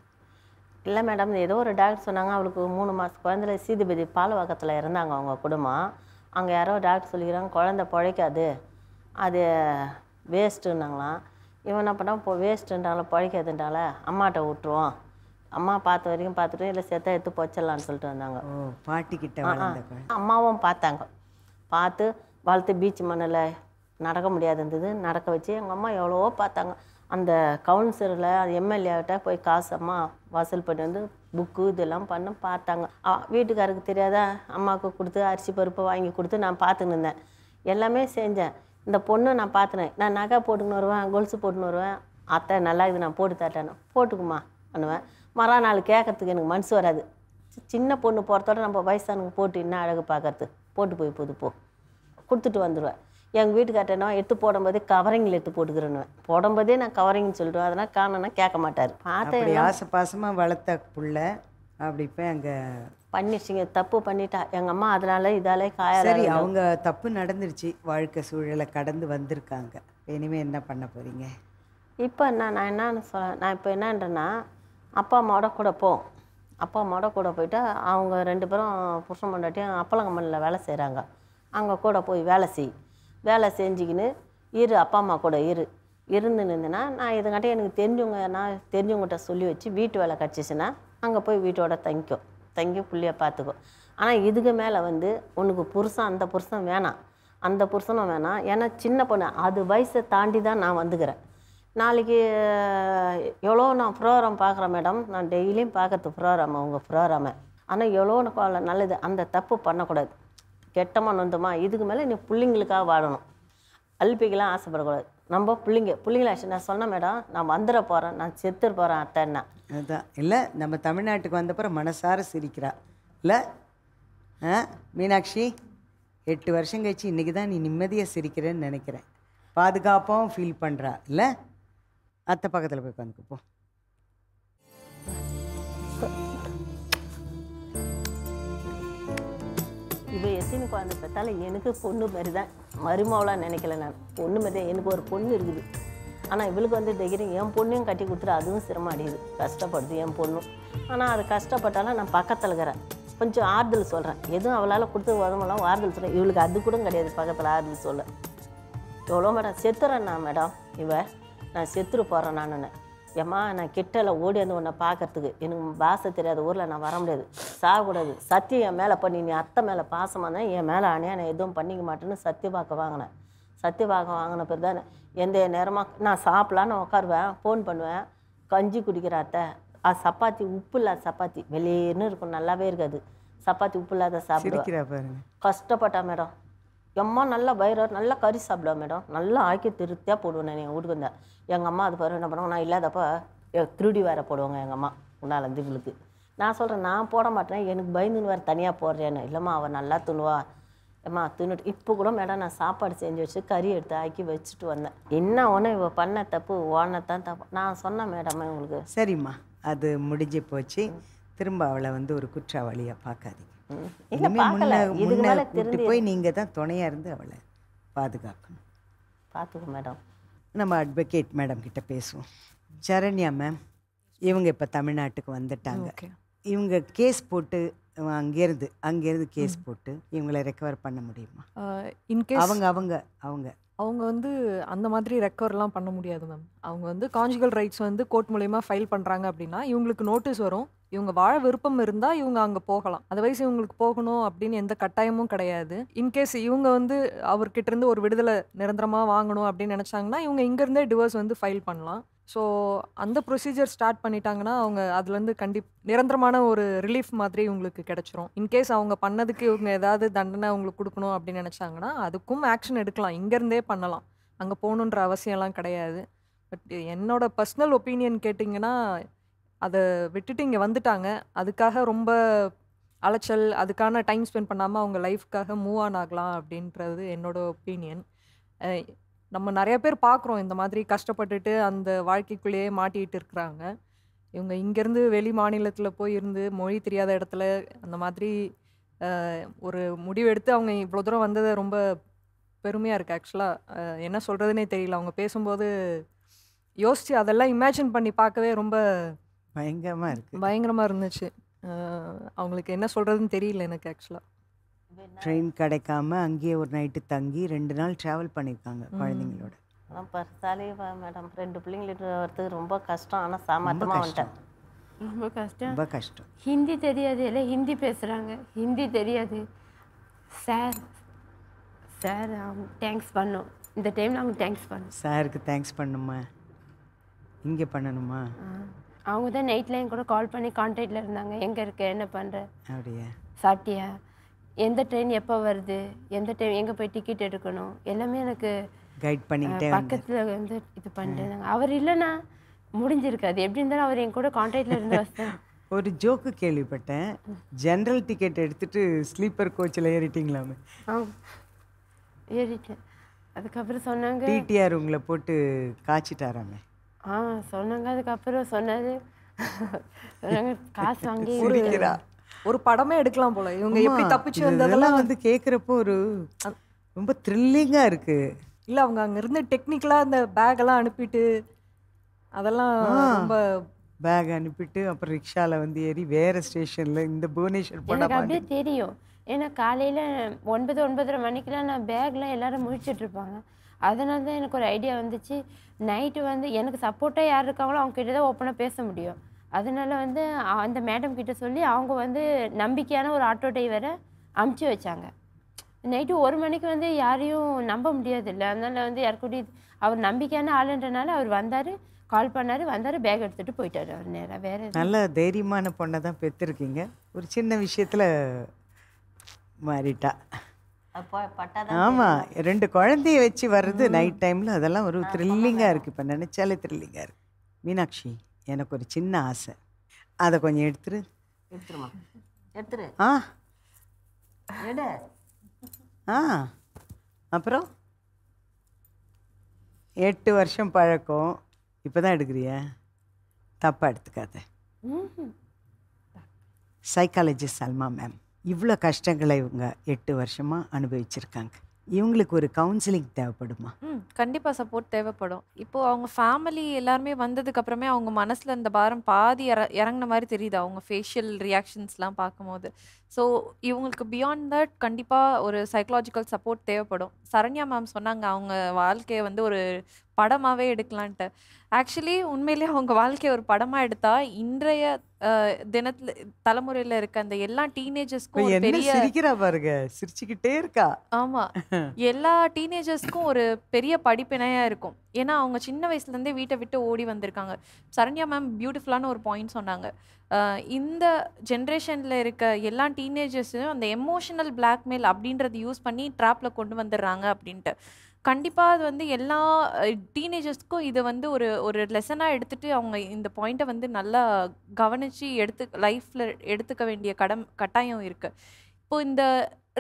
B: இல்லை மேடம் ஏதோ ஒரு டாக்டர் சொன்னாங்க அவளுக்கு மூணு மாதம் குழந்தைல சீதுபதி பாலவாக்கத்தில் இருந்தாங்க அவங்க குடும்பம் அங்கே யாரோ டாக்டர் சொல்லிக்கிறாங்க குழந்தை பிழைக்காது அது வேஸ்ட்டுன்னாங்களாம் இவன் என்ன பண்ணால் இப்போ வேஸ்ட்டுன்றால பிழைக்காதுன்றால அம்மாட்ட விட்டுருவோம் அம்மா பார்த்த வரைக்கும் பார்த்துட்டு இல்லை செத்த எடுத்து பொச்சிடலான்னு சொல்லிட்டு வந்தாங்க பாட்டிக்கிட்ட அம்மாவும் பார்த்தாங்க பார்த்து வளர்த்து பீச் மண்ணில் நடக்க முடியாது இருந்தது நடக்க வச்சு எங்கள் அம்மா எவ்வளவோ பார்த்தாங்க அந்த கவுன்சிலரில் அது எம்எல்ஏகிட்ட போய் காசம்மா வாசல் பண்ணி வந்து புக்கு இதெல்லாம் பண்ண பார்த்தாங்க வீட்டுக்காருக்கு தெரியாத அம்மாவுக்கு கொடுத்து அரிசி பருப்பு வாங்கி கொடுத்து நான் பார்த்துன்னு இருந்தேன் எல்லாமே செஞ்சேன் இந்த பொண்ணை நான் பார்த்துனேன் நான் நகை போட்டுன்னு வருவேன் கொலுசு போட்டுன்னு வருவேன் அத்தை நல்லா இது நான் போட்டு தட்டேன்னு போட்டுக்குமா பண்ணுவேன் மறா நாள் கேட்கறதுக்கு எனக்கு மனசு வராது சின்ன பொண்ணு போகிறதோட நம்ம வயசானவங்க போட்டு என்ன அழகு பார்க்கறது போட்டு போய் போது போ கொடுத்துட்டு வந்துடுவேன் எங்கள் வீட்டுக்கார்ட்ட நான் எடுத்து போடும்போது கவரிங்கில் எடுத்து போட்டுக்கிறேன்னு போடும்போதே நான் கவரிங்னு சொல்லிடுவேன் அதனால் காணோன்னா கேட்க மாட்டார் பார்த்து ஆசை
C: பாசமாக வளர்த்த புள்ள அப்படி இப்போ எங்கள்
B: பண்ணிடுச்சிங்க தப்பு பண்ணிட்டா எங்கள் அம்மா அதனால இதாலே காய சரி அவங்க
C: தப்பு நடந்துருச்சு வாழ்க்கை சூழலை கடந்து வந்திருக்காங்க இனிமேல் என்ன பண்ண போகிறீங்க
B: இப்போ என்ன நான் என்னன்னு சொல்ல நான் இப்போ என்னன்றேன்னா அப்பா அம்மாவோட கூட போ அப்பா அம்மாவோட கூட போயிட்டு அவங்க ரெண்டு பேரும் புருஷன் பொண்டாட்டியும் அப்பளங்கம்மனில் வேலை செய்கிறாங்க அங்கே கூட போய் வேலை செய் வேலை செஞ்சுக்கின்னு இரு அப்பா அம்மா கூட இரு இருந்து நின்றுனா நான் இதுங்காட்டி எனக்கு தெரிஞ்சவங்க நான் தெரிஞ்சவங்ககிட்ட சொல்லி வச்சு வீட்டு வேலை கிடச்சிச்சின்னா அங்கே போய் வீட்டோட தங்கிக்கும் தங்கி பிள்ளைய பார்த்துக்கும் ஆனால் இதுக்கு மேலே வந்து உனக்கு புருஷன் அந்த புருஷன் வேணாம் அந்த புருஷனும் வேணாம் ஏன்னா சின்ன பொண்ணு அது வயசை தாண்டி தான் நான் வந்துக்கிறேன் நாளைக்கு எவ்வளோ நான் ப்ரோக்ராம் பார்க்குறேன் மேடம் நான் டெய்லியும் பார்க்கறது ப்ரோக்ராம் உங்கள் ப்ரோக்ராமை ஆனால் எவ்வளோ நல்லது அந்த தப்பு பண்ணக்கூடாது கெட்டமாக நொந்தமா இதுக்கு மேலே நீ பிள்ளைங்களுக்காக வாழணும் அல்பிக்கெலாம் ஆசைப்படக்கூடாது நம்ம பிள்ளைங்க ஆச்சு நான் சொன்னேன் மேடம்
C: நான் வந்துட போகிறேன் நான் செத்துட போகிறேன் அத்தைன்னா அதுதான் இல்லை நம்ம தமிழ்நாட்டுக்கு வந்தப்பறம் மனசார சிரிக்கிறா இல்லை ஆ மீனாட்சி எட்டு வருஷம் கழிச்சு இன்றைக்கி தான் நீ நிம்மதியாக சிரிக்கிறேன்னு நினைக்கிறேன் பாதுகாப்பாகவும் ஃபீல் பண்ணுறா இல்லை அத்தை பக்கத்தில் போய் உட்காந்துக்குப்போம்
B: பார்த்து பார்த்தால எனக்கு பொண்ணு மாதிரி தான் மருமாவெலாம் நினைக்கல நான் பொண்ணு மாதிரி தான் எனக்கு ஒரு பொண்ணு இருக்குது ஆனால் இவளுக்கு வந்து தைக்கிற என் பொண்ணையும் கட்டி கொடுத்துட்டு அதுவும் சிரமம் அடையுது கஷ்டப்படுது என் பொண்ணும் ஆனால் அது கஷ்டப்பட்டாலும் நான் பக்கத்தில் இருக்கிறேன் கொஞ்சம் ஆறுதல் சொல்கிறேன் எதுவும் அவளால் கொடுத்து உதவலாம் ஆறுதல் சொல்கிறேன் இவளுக்கு அது கூட கிடையாது பக்கத்தில் ஆறுதல் சொல்ல எவ்வளோ மேடம் செத்துறேன் நான் மேடம் இவ நான் செத்துரு போகிறேன் நான் ஏம்மா நான் கிட்டல ஓடி வந்து உன்னை பார்க்கறதுக்கு எனக்கு பாசை தெரியாத ஊரில் நான் வர முடியாது சாகக்கூடாது சத்தியம் என் மேலே பண்ணி நீ அத்தை மேலே பாசமாக தான் என் மேலே அணையா நான் எதுவும் பண்ணிக்க மாட்டேன்னு சத்திய பார்க்க வாங்கினேன் சத்திய பார்க்க வாங்கின பிறகு தான் எந்த நேரமாக நான் சாப்பிட்லான்னு உட்காருவேன் ஃபோன் பண்ணுவேன் கஞ்சி குடிக்கிற அத்தை ஆ சப்பாத்தி உப்பு இல்லாத சப்பாத்தி வெளியேன்னு இருக்கும் நல்லாவே இருக்காது சப்பாத்தி உப்பு இல்லாத சாப்பிடுவேன் கஷ்டப்பட்டா மேடம் எம்மா நல்லா வயிறு நல்லா கறி சாப்பிடுவா மேடம் நல்லா ஆக்கி திருப்தியாக போடுவேன் என் வீட்டுக்கு எங்கள் அம்மா அது பாரு என்ன பண்ணுவாங்க நான் இல்லாதப்போ திருடி வேற போடுவாங்க எங்கள் அம்மா உன்னால் திவிலுக்கு நான் சொல்கிறேன் நான் போட மாட்டேன் எனக்கு பயந்துன்னு வேறு தனியாக போடுறேன்னு இல்லைம்மா அவள் நல்லா துணுவா அம்மா தின்னுட்டு இப்போ கூட மேடம் நான் சாப்பாடு செஞ்சு வச்சு கறி எடுத்து ஆக்கி வச்சுட்டு வந்தேன் என்ன ஒன்று இவள் பண்ண தப்பு ஓனத்தான் தப்பு நான் சொன்னேன் மேடம் உங்களுக்கு
C: சரிம்மா அது முடிஞ்சு போச்சு திரும்ப அவளை வந்து ஒரு குற்றவாளியாக பார்க்காதீங்க இல்ல பார்க்கல இதுக்கு மேல போய் நீங்க தான் துணையா இருந்து அவளை பாதுகாக்கணும் பார்த்துக்கோ மேடம் நம்ம அட்வொகேட் மேடம் கிட்ட பேசுவோம் சரண்யா மேம் இவங்க இப்போ தமிழ்நாட்டுக்கு வந்துட்டாங்க இவங்க கேஸ் போட்டு அங்கேருந்து அங்கேருந்து கேஸ் போட்டு இவங்களை ரெக்கவர் பண்ண முடியுமா இன்கேஸ் அவங்க அவங்க அவங்க
E: அவங்க வந்து அந்த மாதிரி ரெக்கவர்லாம் பண்ண முடியாது மேம் அவங்க வந்து கான்ஜுகல் ரைட்ஸ் வந்து கோர்ட் மூலயமா ஃபைல் பண்ணுறாங்க அப்படின்னா இவங்களுக்கு நோட்டீஸ் வரும் இவங்க வாழ விருப்பம் இருந்தால் இவங்க அங்கே போகலாம் அதர்வைஸ் இவங்களுக்கு போகணும் அப்படின்னு எந்த கட்டாயமும் கிடையாது இன்கேஸ் இவங்க வந்து அவர்கிட்ட இருந்து ஒரு விடுதலை நிரந்தரமாக வாங்கணும் அப்படின்னு நினச்சாங்கன்னா இவங்க இங்கேருந்தே டிவோர்ஸ் வந்து ஃபைல் பண்ணலாம் ஸோ அந்த ப்ரொசீஜர் ஸ்டார்ட் பண்ணிட்டாங்கன்னா அவங்க அதுலேருந்து கண்டிப் நிரந்தரமான ஒரு ரிலீஃப் மாதிரி இவங்களுக்கு கிடச்சிரும் இன்கேஸ் அவங்க பண்ணதுக்கு இவங்க ஏதாவது தண்டனை அவங்களுக்கு கொடுக்கணும் அப்படின்னு நினச்சாங்கன்னா அதுக்கும் ஆக்ஷன் எடுக்கலாம் இங்கேருந்தே பண்ணலாம் அங்கே போகணுன்ற அவசியம்லாம் கிடையாது பட் என்னோட பர்சனல் ஒப்பீனியன் கேட்டிங்கன்னா அதை விட்டுட்டு இங்கே வந்துட்டாங்க அதுக்காக ரொம்ப அலைச்சல் அதுக்கான டைம் ஸ்பெண்ட் பண்ணாமல் அவங்க லைஃப்க்காக மூவ் ஆன் ஆகலாம் அப்படின்றது என்னோட ஒப்பீனியன் நம்ம நிறைய பேர் பார்க்குறோம் இந்த மாதிரி கஷ்டப்பட்டுட்டு அந்த வாழ்க்கைக்குள்ளேயே மாட்டிகிட்டு இருக்கிறாங்க இவங்க இங்கேருந்து வெளி மாநிலத்தில் போய் இருந்து மொழி தெரியாத இடத்துல அந்த மாதிரி ஒரு முடிவெடுத்து அவங்க இவ்வளோ தூரம் வந்தது ரொம்ப பெருமையாக இருக்குது ஆக்சுவலாக என்ன சொல்கிறதுனே தெரியல அவங்க பேசும்போது யோசித்து அதெல்லாம் இமேஜின் பண்ணி பார்க்கவே ரொம்ப பயங்கரமா இருக்கு பயங்கரமாக இருந்துச்சு
B: அவங்களுக்கு என்ன சொல்கிறதுன்னு தெரியல எனக்கு ஆக்சுவலாக
C: ட்ரெயின் கிடைக்காம அங்கேயே ஒரு நைட்டு தங்கி ரெண்டு நாள் ட்ராவல் பண்ணியிருக்காங்க குழந்தைங்களோட
B: ஆனால் பரிசாலே மேடம் ரெண்டு பிள்ளைங்களுக்கு வரது ரொம்ப கஷ்டம் ஆனால் சாமர்த்தியமாக வந்துட்டேன்
A: ரொம்ப கஷ்டம்
B: ரொம்ப
C: கஷ்டம்
A: ஹிந்தி தெரியாது இல்லை ஹிந்தி பேசுகிறாங்க ஹிந்தி தெரியாது சார் சார் அவங்க தேங்க்ஸ் பண்ணோம் இந்த டைம் அவங்க தேங்க்ஸ் பண்ணோம்
C: சாருக்கு தேங்க்ஸ் பண்ணுமா இங்கே பண்ணணுமா
A: அவங்க தான் நைட்டில் என் கூட கால் பண்ணி கான்டாக்டில் இருந்தாங்க எங்கே இருக்க என்ன பண்ணுற அப்படியா சாப்பிட்டியா எந்த ட்ரெயின் எப்போ வருது எந்த டைம் எங்கே போய் டிக்கெட் எடுக்கணும் எல்லாமே எனக்கு
C: கைட் பண்ணிக்கிட்டே பக்கத்தில்
A: வந்து இது பண்ணிட்டு அவர் இல்லைன்னா முடிஞ்சிருக்காது எப்படி இருந்தாலும் அவர் என் கூட கான்டாக்டில் இருந்து
C: ஒரு ஜோக்கு கேள்விப்பட்டேன் ஜென்ரல் டிக்கெட் எடுத்துட்டு ஸ்லீப்பர் கோச்சில் ஏறிட்டிங்களாமே
A: ஆ ஏறிட்டேன் அதுக்கப்புறம் சொன்னாங்க
C: டிடிஆர் உங்களை போட்டு காய்ச்சிட்டாராமே
A: ஆ சொன்னாங்க அதுக்கப்புறம் சொன்னது காசு வாங்கி சிரிக்கிறா ஒரு படமே எடுக்கலாம் போல இவங்க எப்படி தப்பிச்சு வந்ததெல்லாம்
C: வந்து கேட்குறப்போ ஒரு ரொம்ப த்ரில்லிங்காக இருக்கு
E: இல்லை அவங்க அங்கேருந்து டெக்னிக்கலாக அந்த பேக்கெல்லாம் அனுப்பிட்டு
A: அதெல்லாம் ரொம்ப
C: பேக் அனுப்பிட்டு அப்புறம் ரிக்ஷாவில் வந்து ஏறி வேற ஸ்டேஷன்ல இந்த புவனேஸ்வர் போனால் அப்படியே
A: தெரியும் ஏன்னா காலையில ஒன்பது ஒன்பதரை மணிக்கெல்லாம் நான் பேக்லாம் எல்லாரும் இருப்பாங்க அதனால தான் எனக்கு ஒரு ஐடியா வந்துச்சு நைட்டு வந்து எனக்கு சப்போர்ட்டாக யார் இருக்காங்களோ அவங்க கிட்டே தான் ஓப்பனாக பேச முடியும் அதனால வந்து அந்த மேடம் கிட்ட சொல்லி அவங்க வந்து நம்பிக்கையான ஒரு ஆட்டோ டிரைவரை அமுச்சு வச்சாங்க நைட்டு ஒரு மணிக்கு வந்து யாரையும் நம்ப முடியாது இல்லை அதனால் வந்து யாருக்கூடிய அவர் நம்பிக்கையான ஆளுன்றனால அவர் வந்தார் கால் பண்ணார் வந்தார் பேக் எடுத்துகிட்டு போயிட்டார் அவர் நேராக வேறு நல்ல
C: தைரியமான பொண்ணை தான் பெற்றுருக்கீங்க ஒரு சின்ன விஷயத்தில் மாறிட்டா ஆமாம் ரெண்டு குழந்தைய வச்சு வர்றது நைட் டைமில் அதெல்லாம் ஒரு த்ரில்லிங்காக இருக்குது இப்போ நினச்சாலே த்ரில்லிங்காக இருக்குது மீனாட்சி எனக்கு ஒரு சின்ன ஆசை அதை கொஞ்சம் எடுத்துரு
B: எடுத்துரு ஆ எடு
C: ஆ அப்புறம் எட்டு வருஷம் பழக்கம் இப்போ தான் எடுக்கிறியா தப்பாக எடுத்துக்காத சைக்காலஜிஸ்ட் சல்மா மேம் இவ்வளோ கஷ்டங்களை இவங்க எட்டு வருஷமாக அனுபவிச்சிருக்காங்க இவங்களுக்கு ஒரு கவுன்சிலிங் தேவைப்படுமா
D: கண்டிப்பாக சப்போர்ட் தேவைப்படும் இப்போது அவங்க ஃபேமிலி எல்லாருமே வந்ததுக்கப்புறமே அவங்க மனசில் இந்த பாரம் பாதி இற இறங்கின மாதிரி தெரியுது அவங்க ஃபேஷியல் ரியாக்ஷன்ஸ்லாம் பார்க்கும்போது ஸோ இவங்களுக்கு பியாண்ட் தட் கண்டிப்பாக ஒரு சைக்கலாஜிக்கல் சப்போர்ட் தேவைப்படும் சரண்யா மேம் சொன்னாங்க அவங்க வாழ்க்கையை வந்து ஒரு படமாகவே எடுக்கலான்ட்டு ஆக்சுவலி உண்மையிலேயே அவங்க வாழ்க்கையை ஒரு படமாக எடுத்தால் இன்றைய தினத்துல தலைமுறையில் இருக்க அந்த எல்லா டீனேஜர்ஸ்க்கும் பெரிய சிரிக்கிறா
C: பாருங்க சிரிச்சுக்கிட்டே இருக்கா
D: ஆமாம் எல்லா டீனேஜர்ஸ்க்கும் ஒரு பெரிய படிப்பினையாக இருக்கும் ஏன்னா அவங்க சின்ன வயசுலேருந்தே வீட்டை விட்டு ஓடி வந்திருக்காங்க சரண்யா மேம் பியூட்டிஃபுல்லான ஒரு பாயிண்ட் சொன்னாங்க இந்த ஜென்ரேஷனில் இருக்க எல்லா டீனேஜர்ஸும் அந்த எமோஷனல் பிளாக்மெயில் அப்படின்றத யூஸ் பண்ணி ட்ராப்பில் கொண்டு வந்துடுறாங்க அப்படின்ட்டு கண்டிப்பாக அது வந்து எல்லா டீனேஜர்ஸ்க்கும் இதை வந்து ஒரு ஒரு லெசனாக எடுத்துகிட்டு அவங்க இந்த பாயிண்ட்டை வந்து நல்லா கவனித்து எடுத்து லைஃப்பில் எடுத்துக்க வேண்டிய கடம் கட்டாயம் இருக்குது இப்போது இந்த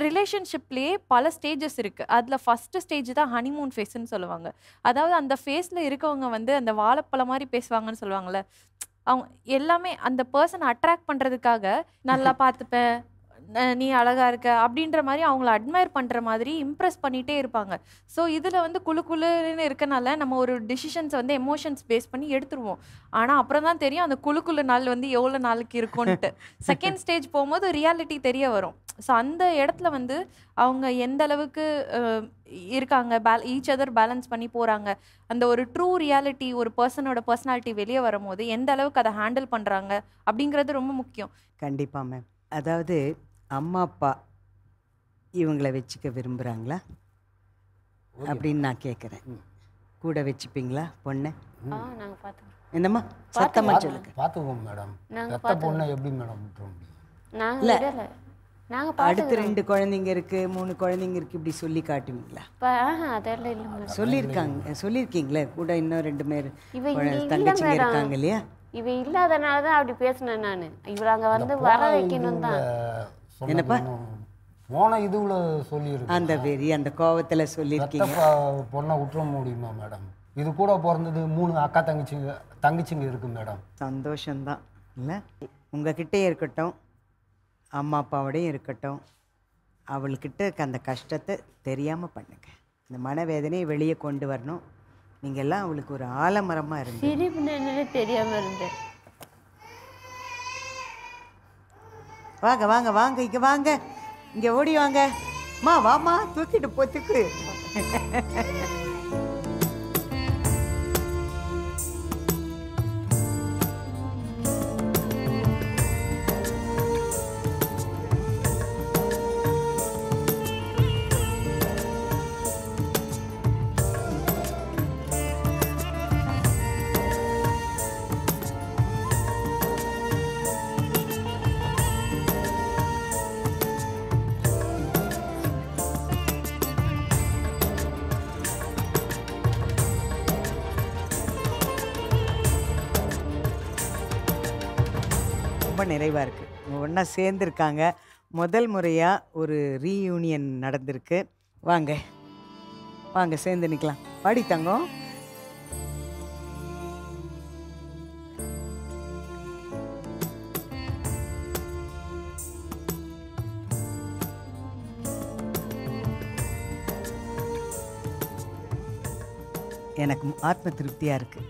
D: ரிலேஷன்ஷிப்லேயே பல ஸ்டேஜஸ் இருக்குது அதில் ஃபஸ்ட்டு ஸ்டேஜ் தான் ஹனிமூன் ஃபேஸ்ன்னு சொல்லுவாங்க அதாவது அந்த ஃபேஸில் இருக்கவங்க வந்து அந்த வாழைப்பழம் மாதிரி பேசுவாங்கன்னு சொல்லுவாங்கள்ல அவங்க எல்லாமே அந்த பர்சனை அட்ராக்ட் பண்ணுறதுக்காக நல்லா பார்த்துப்பேன் நீ அழகாக இருக்க அப்படின்ற மாதிரி அவங்கள அட்மையர் பண்ணுற மாதிரி இம்ப்ரெஸ் பண்ணிகிட்டே இருப்பாங்க ஸோ இதில் வந்து குழு குழுன்னு இருக்கனால நம்ம ஒரு டிசிஷன்ஸ் வந்து எமோஷன்ஸ் பேஸ் பண்ணி எடுத்துருவோம் ஆனால் அப்புறம் தான் தெரியும் அந்த குழு குழு நாள் வந்து எவ்வளோ நாளுக்கு இருக்கும்ன்ட்டு செகண்ட் ஸ்டேஜ் போகும்போது ரியாலிட்டி தெரிய வரும் ஸோ அந்த இடத்துல வந்து அவங்க எந்த அளவுக்கு இருக்காங்க பேல் ஈச் அதர் பேலன்ஸ் பண்ணி போகிறாங்க அந்த ஒரு ட்ரூ ரியாலிட்டி ஒரு பர்சனோட பர்சனாலிட்டி வெளியே வரும்போது எந்த அளவுக்கு அதை ஹேண்டில் பண்ணுறாங்க அப்படிங்கிறது ரொம்ப முக்கியம்
C: கண்டிப்பாக மேம் அதாவது அம்மா அப்பா இவங்களை வச்சுக்க விரும்புகிறாங்களா அப்படின்னு நான் கேட்குறேன் கூட வச்சுப்பீங்களா பொண்ணு நாங்கள் பார்த்துக்கோம் என்னம்மா சத்தமாக சொல்லுங்க பார்த்துக்கோங்க மேடம் பெத்த எப்படி மேடம் நாங்கள் அடுத்து ரெண்டு குழந்தைங்க இருக்கு மூணு குழந்தைங்க இருக்கு இப்படி சொல்லி காட்டுவீங்களா
A: அதெல்லாம் இல்லைங்க சொல்லியிருக்காங்க
C: சொல்லியிருக்கீங்களே கூட இன்னும் ரெண்டு பேர்
A: தங்கச்சிங்க இருக்காங்க இல்லையா இவ இல்லாதனால தான் அப்படி பேசினேன் நான் இவர் அங்கே வந்து வர வைக்கணும் தான்
C: என்னப்பா போன இதுல சொல்லியிருக்கு அந்த வெறி அந்த கோவத்தில் சொல்லியிருக்கீங்க பொண்ணை விட்டுற முடியுமா மேடம் இது கூட பிறந்தது மூணு அக்கா தங்கச்சிங்க தங்கச்சிங்க இருக்கு மேடம் சந்தோஷம்தான் இல்லை உங்ககிட்டே இருக்கட்டும் அம்மா அப்பாவோடையும் இருக்கட்டும் அவள்கிட்ட அந்த கஷ்டத்தை தெரியாமல் பண்ணுங்க அந்த மனவேதனையை வெளியே கொண்டு வரணும் நீங்கள் எல்லாம் அவளுக்கு ஒரு ஆலமரமாக இருந்தது தெரியாமல் இருந்தேன் வாங்க வாங்க வாங்க இங்கே வாங்க இங்கே ஓடி வாங்க மா வாமா தூக்கிட்டு போத்துக்கு நிறைவாக இருக்குது ஒன்றா சேர்ந்துருக்காங்க முதல் முறையாக ஒரு ரீயூனியன் நடந்திருக்கு வாங்க வாங்க சேர்ந்து நிற்கலாம் பாடி தங்கம் எனக்கு ஆத்ம திருப்தியாக இருக்குது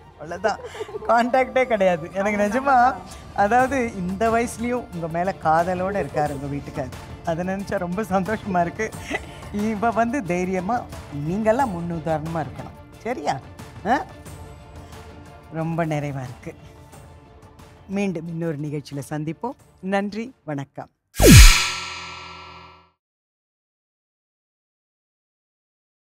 C: அவ்வளோதான் கான்டாக்டே கிடையாது எனக்கு நிஜமா அதாவது இந்த வயசுலேயும் உங்கள் மேலே காதலோடு இருக்கார் உங்கள் வீட்டுக்கார் அதை நினச்சா ரொம்ப சந்தோஷமாக இருக்குது இப்போ வந்து தைரியமாக நீங்கள்லாம் முன்னுதாரணமாக இருக்கணும் சரியா ரொம்ப நிறைவாக இருக்குது மீண்டும் இன்னொரு நிகழ்ச்சியில் சந்திப்போம் நன்றி வணக்கம்